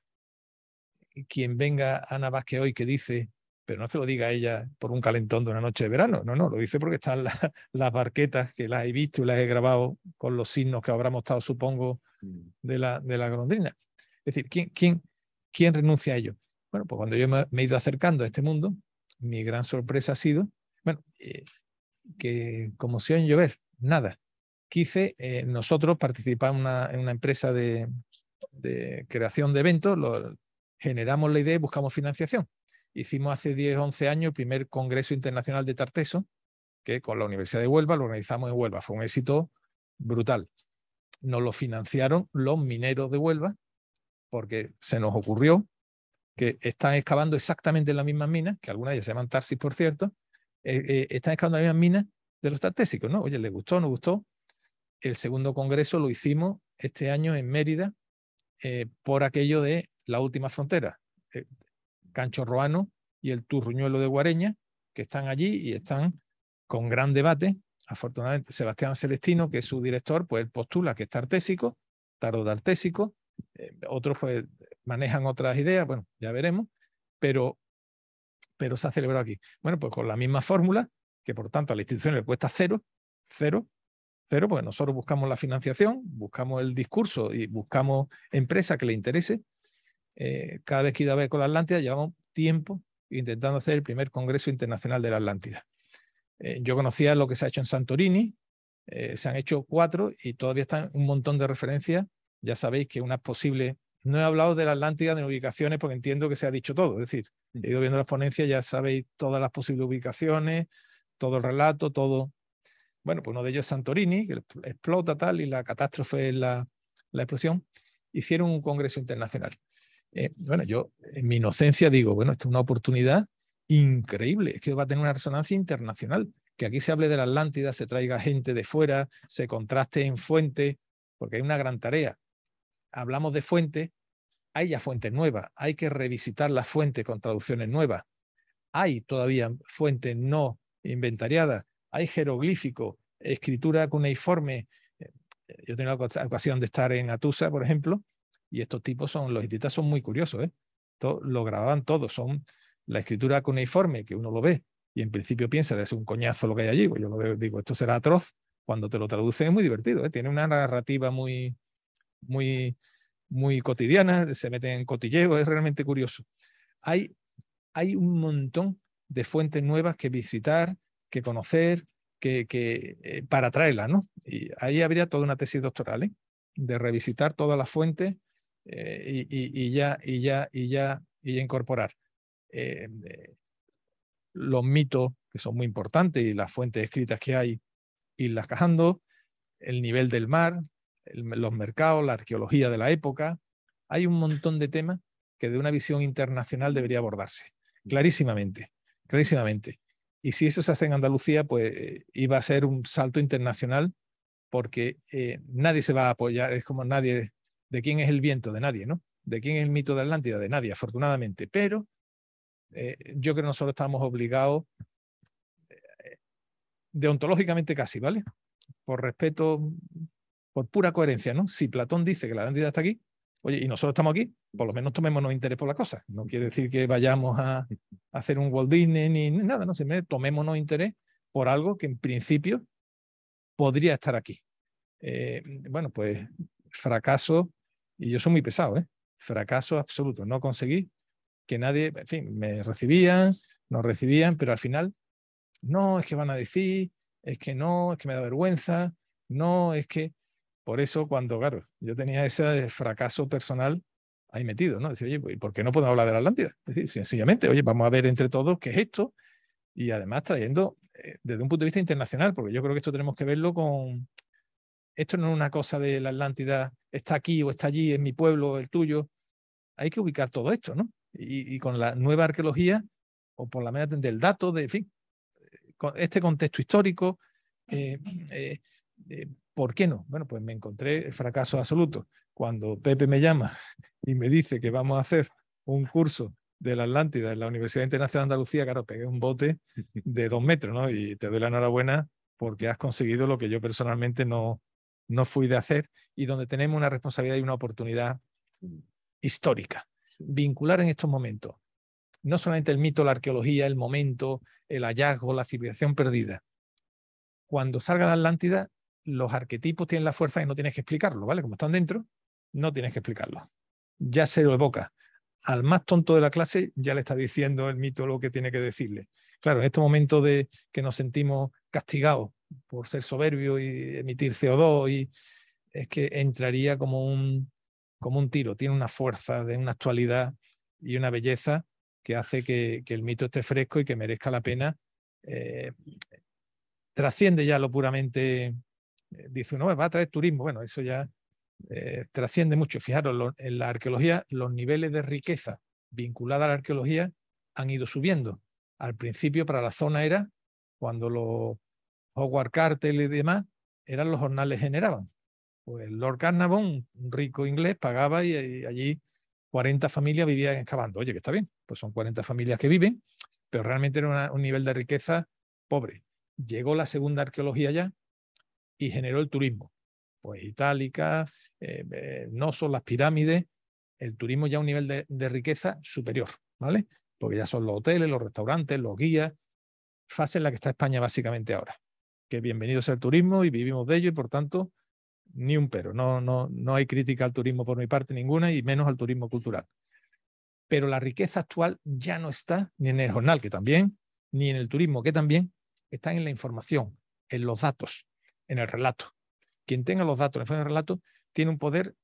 quien venga Ana Vázquez hoy que dice, pero no es que lo diga ella por un calentón de una noche de verano, no, no, lo dice porque están las barquetas que las he visto y las he grabado con los signos que habrá mostrado, supongo, mm. de la, de la golondrina. Es decir, ¿quién, quién, quién renuncia a ello? Bueno, pues cuando yo me, he ido acercando a este mundo, mi gran sorpresa ha sido, bueno, eh, que como si en llover, nada. Quise, eh, nosotros participamos en una empresa de, creación de eventos, generamos la idea y buscamos financiación. Hicimos hace 10, 11 años el primer Congreso Internacional de Tarteso, que con la Universidad de Huelva lo organizamos en Huelva. Fue un éxito brutal. Nos lo financiaron los mineros de Huelva, porque se nos ocurrió que están excavando exactamente en las mismas minas, que algunas ya se llaman Tarsis, por cierto, eh, eh, están excavando las minas de los tartésicos, ¿no? Oye, ¿les gustó? ¿No gustó? El segundo congreso lo hicimos este año en Mérida eh, por aquello de la última frontera. Cancho Roano y el Turruñuelo de Guareña, que están allí y están con gran debate. Afortunadamente, Sebastián Celestino, que es su director, pues postula que es tartésico, de Artésico otros pues manejan otras ideas, bueno, ya veremos. Pero pero se ha celebrado aquí. Bueno, pues con la misma fórmula, que por tanto a la institución le cuesta cero, cero, pero pues nosotros buscamos la financiación, buscamos el discurso y buscamos empresas que le interese. Eh, cada vez que he ido a ver con la Atlántida, llevamos tiempo intentando hacer el primer Congreso Internacional de la Atlántida. Eh, yo conocía lo que se ha hecho en Santorini, eh, se han hecho cuatro y todavía están un montón de referencias. Ya sabéis que una posible no he hablado de la Atlántida de ubicaciones porque entiendo que se ha dicho todo. Es decir, mm. he ido viendo las ponencias, ya sabéis todas las posibles ubicaciones, todo el relato, todo. Bueno, pues uno de ellos es Santorini, que explota tal, y la catástrofe es la, explosión. Hicieron un congreso internacional. Eh, bueno, yo en mi inocencia digo, bueno, esta es una oportunidad increíble, es que va a tener una resonancia internacional, que aquí se hable de la Atlántida, se traiga gente de fuera, se contraste en fuente, porque hay una gran tarea hablamos de fuentes, hay ya fuentes nuevas, hay que revisitar las fuentes con traducciones nuevas. Hay todavía fuentes no inventariadas, hay jeroglífico, escritura cuneiforme. Eh, yo tengo la ocasión de estar en Atusa, por ejemplo, y estos tipos son, los hititas son muy curiosos, ¿eh? Todo, lo grababan todos, son la escritura cuneiforme, que uno lo ve y en principio piensa, es un coñazo lo que hay allí, pues yo lo veo, digo, esto será atroz, cuando te lo traducen es muy divertido, ¿eh? tiene una narrativa muy, muy, muy cotidianas, se meten en cotilleo, es realmente curioso. Hay, hay un montón de fuentes nuevas que visitar, que conocer, que, eh, para traerlas, ¿no? Y ahí habría toda una tesis doctoral, ¿eh? de revisitar todas las fuentes eh, y, ya, y ya, y ya, y incorporar los mitos, que son muy importantes, y las fuentes escritas que hay, las cajando, el nivel del mar, los mercados, la arqueología de la época. Hay un montón de temas que de una visión internacional debería abordarse, clarísimamente, clarísimamente. Y si eso se hace en Andalucía, pues eh, iba a ser un salto internacional porque eh, nadie se va a apoyar, es como nadie, de quién es el viento, de nadie, ¿no? De quién es el mito de Atlántida, de nadie, afortunadamente. Pero eh, yo creo que nosotros estamos obligados, deontológicamente casi, ¿vale? Por respeto por pura coherencia, ¿no? Si Platón dice que la entidad está aquí, oye, y nosotros estamos aquí, por lo menos tomémonos interés por la cosa. No quiere decir que vayamos a, hacer un Walt Disney ni nada, no Simplemente tomémonos interés por algo que en principio podría estar aquí. Eh, bueno, pues fracaso, y yo soy muy pesado, ¿eh? Fracaso absoluto, no conseguí que nadie, en fin, me recibían, nos recibían, pero al final, no, es que van a decir, es que no, es que me da vergüenza, no, es que por eso cuando, claro, yo tenía ese fracaso personal ahí metido, ¿no? Decía, oye, pues, ¿por qué no podemos hablar de la Atlántida? decir, sencillamente, oye, vamos a ver entre todos qué es esto y además trayendo eh, desde un punto de vista internacional, porque yo creo que esto tenemos que verlo con... Esto no es una cosa de la Atlántida, está aquí o está allí, en mi pueblo, o el tuyo. Hay que ubicar todo esto, ¿no? Y, con la nueva arqueología, o por la media del dato, de, en fin, eh, con este contexto histórico, eh, eh eh, ¿Por qué no? Bueno, pues me encontré el fracaso absoluto. Cuando Pepe me llama y me dice que vamos a hacer un curso de la Atlántida en la Universidad Internacional de Andalucía, claro, pegué un bote de dos metros, ¿no? Y te doy la enhorabuena porque has conseguido lo que yo personalmente no, no fui de hacer y donde tenemos una responsabilidad y una oportunidad histórica. Vincular en estos momentos no solamente el mito, la arqueología, el momento, el hallazgo, la civilización perdida. Cuando salga la Atlántida, los arquetipos tienen la fuerza y no tienes que explicarlo, ¿vale? Como están dentro, no tienes que explicarlo. Ya se lo evoca. Al más tonto de la clase ya le está diciendo el mito lo que tiene que decirle. Claro, en este momento de que nos sentimos castigados por ser soberbio y emitir CO2 y es que entraría como un, como un tiro, tiene una fuerza, de una actualidad y una belleza que hace que, el mito esté fresco y que merezca la pena. Eh, trasciende ya lo puramente eh, dice uno, va a traer turismo. Bueno, eso ya eh, trasciende mucho. Fijaros, en la arqueología los niveles de riqueza vinculada a la arqueología han ido subiendo. Al principio para la zona era cuando los Howard Cartel y demás eran los jornales generaban. Pues Lord Carnarvon, un rico inglés, pagaba y, allí 40 familias vivían excavando. Oye, que está bien, pues son 40 familias que viven, pero realmente era un nivel de riqueza pobre. Llegó la segunda arqueología ya, y generó el turismo. Pues Itálica, eh, eh, no son las pirámides, el turismo ya a un nivel de, riqueza superior, ¿vale? Porque ya son los hoteles, los restaurantes, los guías, fase en la que está España básicamente ahora. Que bienvenidos al turismo y vivimos de ello y por tanto, ni un pero. No, no, no hay crítica al turismo por mi parte ninguna y menos al turismo cultural. Pero la riqueza actual ya no está ni en el jornal, que también, ni en el turismo, que también, está en la información, en los datos, en el relato. Quien tenga los datos en el relato tiene un poder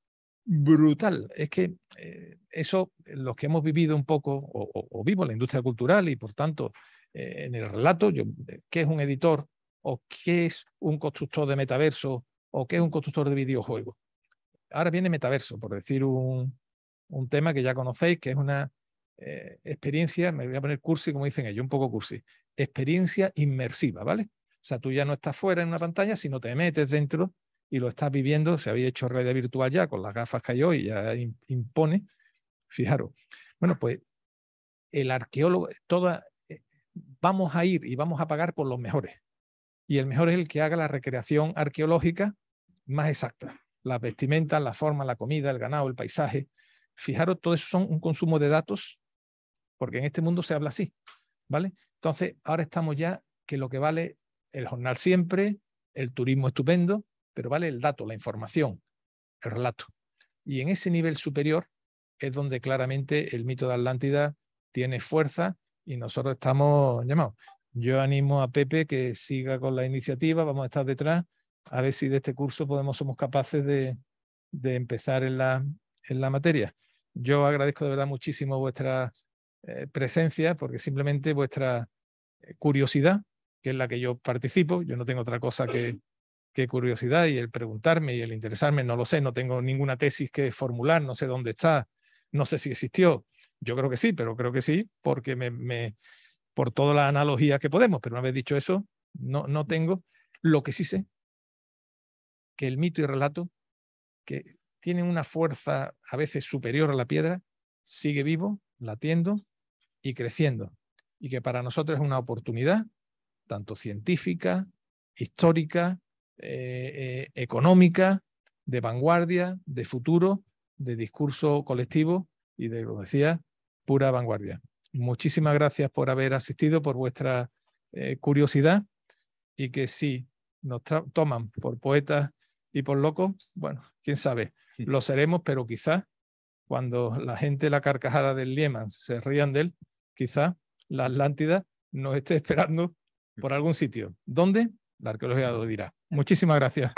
brutal. Es que eh, eso, los que hemos vivido un poco, o, vivo en la industria cultural y por tanto eh, en el relato, yo, eh, ¿qué es un editor? ¿O qué es un constructor de metaverso? ¿O qué es un constructor de videojuegos? Ahora viene metaverso, por decir un, tema que ya conocéis, que es una experiencia, me voy a poner cursi como dicen ellos, un poco cursi, experiencia inmersiva, ¿vale? O sea, tú ya no estás fuera en una pantalla, sino te metes dentro y lo estás viviendo. Se había hecho realidad virtual ya con las gafas que hay hoy, ya impone. Fijaros. Bueno, pues el arqueólogo, toda, eh, vamos a ir y vamos a pagar por los mejores. Y el mejor es el que haga la recreación arqueológica más exacta. Las vestimentas, la forma, la comida, el ganado, el paisaje. Fijaros, todo eso son un consumo de datos, porque en este mundo se habla así. ¿Vale? Entonces, ahora estamos ya que lo que vale el jornal siempre, el turismo estupendo, pero vale el dato, la información, el relato. Y en ese nivel superior es donde claramente el mito de Atlántida tiene fuerza y nosotros estamos llamados. Yo animo a Pepe que siga con la iniciativa, vamos a estar detrás, a ver si de este curso podemos, somos capaces de, empezar en la, en la materia. Yo agradezco de verdad muchísimo vuestra eh, presencia, porque simplemente vuestra eh, curiosidad que es la que yo participo. Yo no tengo otra cosa que, curiosidad y el preguntarme y el interesarme. No lo sé, no tengo ninguna tesis que formular, no sé dónde está, no sé si existió. Yo creo que sí, pero creo que sí, porque me, me por todas las analogías que podemos. Pero una vez dicho eso, no, no tengo lo que sí sé, que el mito y relato, que tienen una fuerza a veces superior a la piedra, sigue vivo, latiendo y creciendo. Y que para nosotros es una oportunidad tanto científica, histórica, eh, eh, económica, de vanguardia, de futuro, de discurso colectivo y de, como decía, pura vanguardia. Muchísimas gracias por haber asistido, por vuestra eh, curiosidad y que si nos toman por poetas y por locos, bueno, quién sabe, lo seremos, pero quizás cuando la gente la carcajada del Lieman se rían de él, quizás la Atlántida nos esté esperando por algún sitio. ¿Dónde? La arqueología lo dirá. Muchísimas gracias.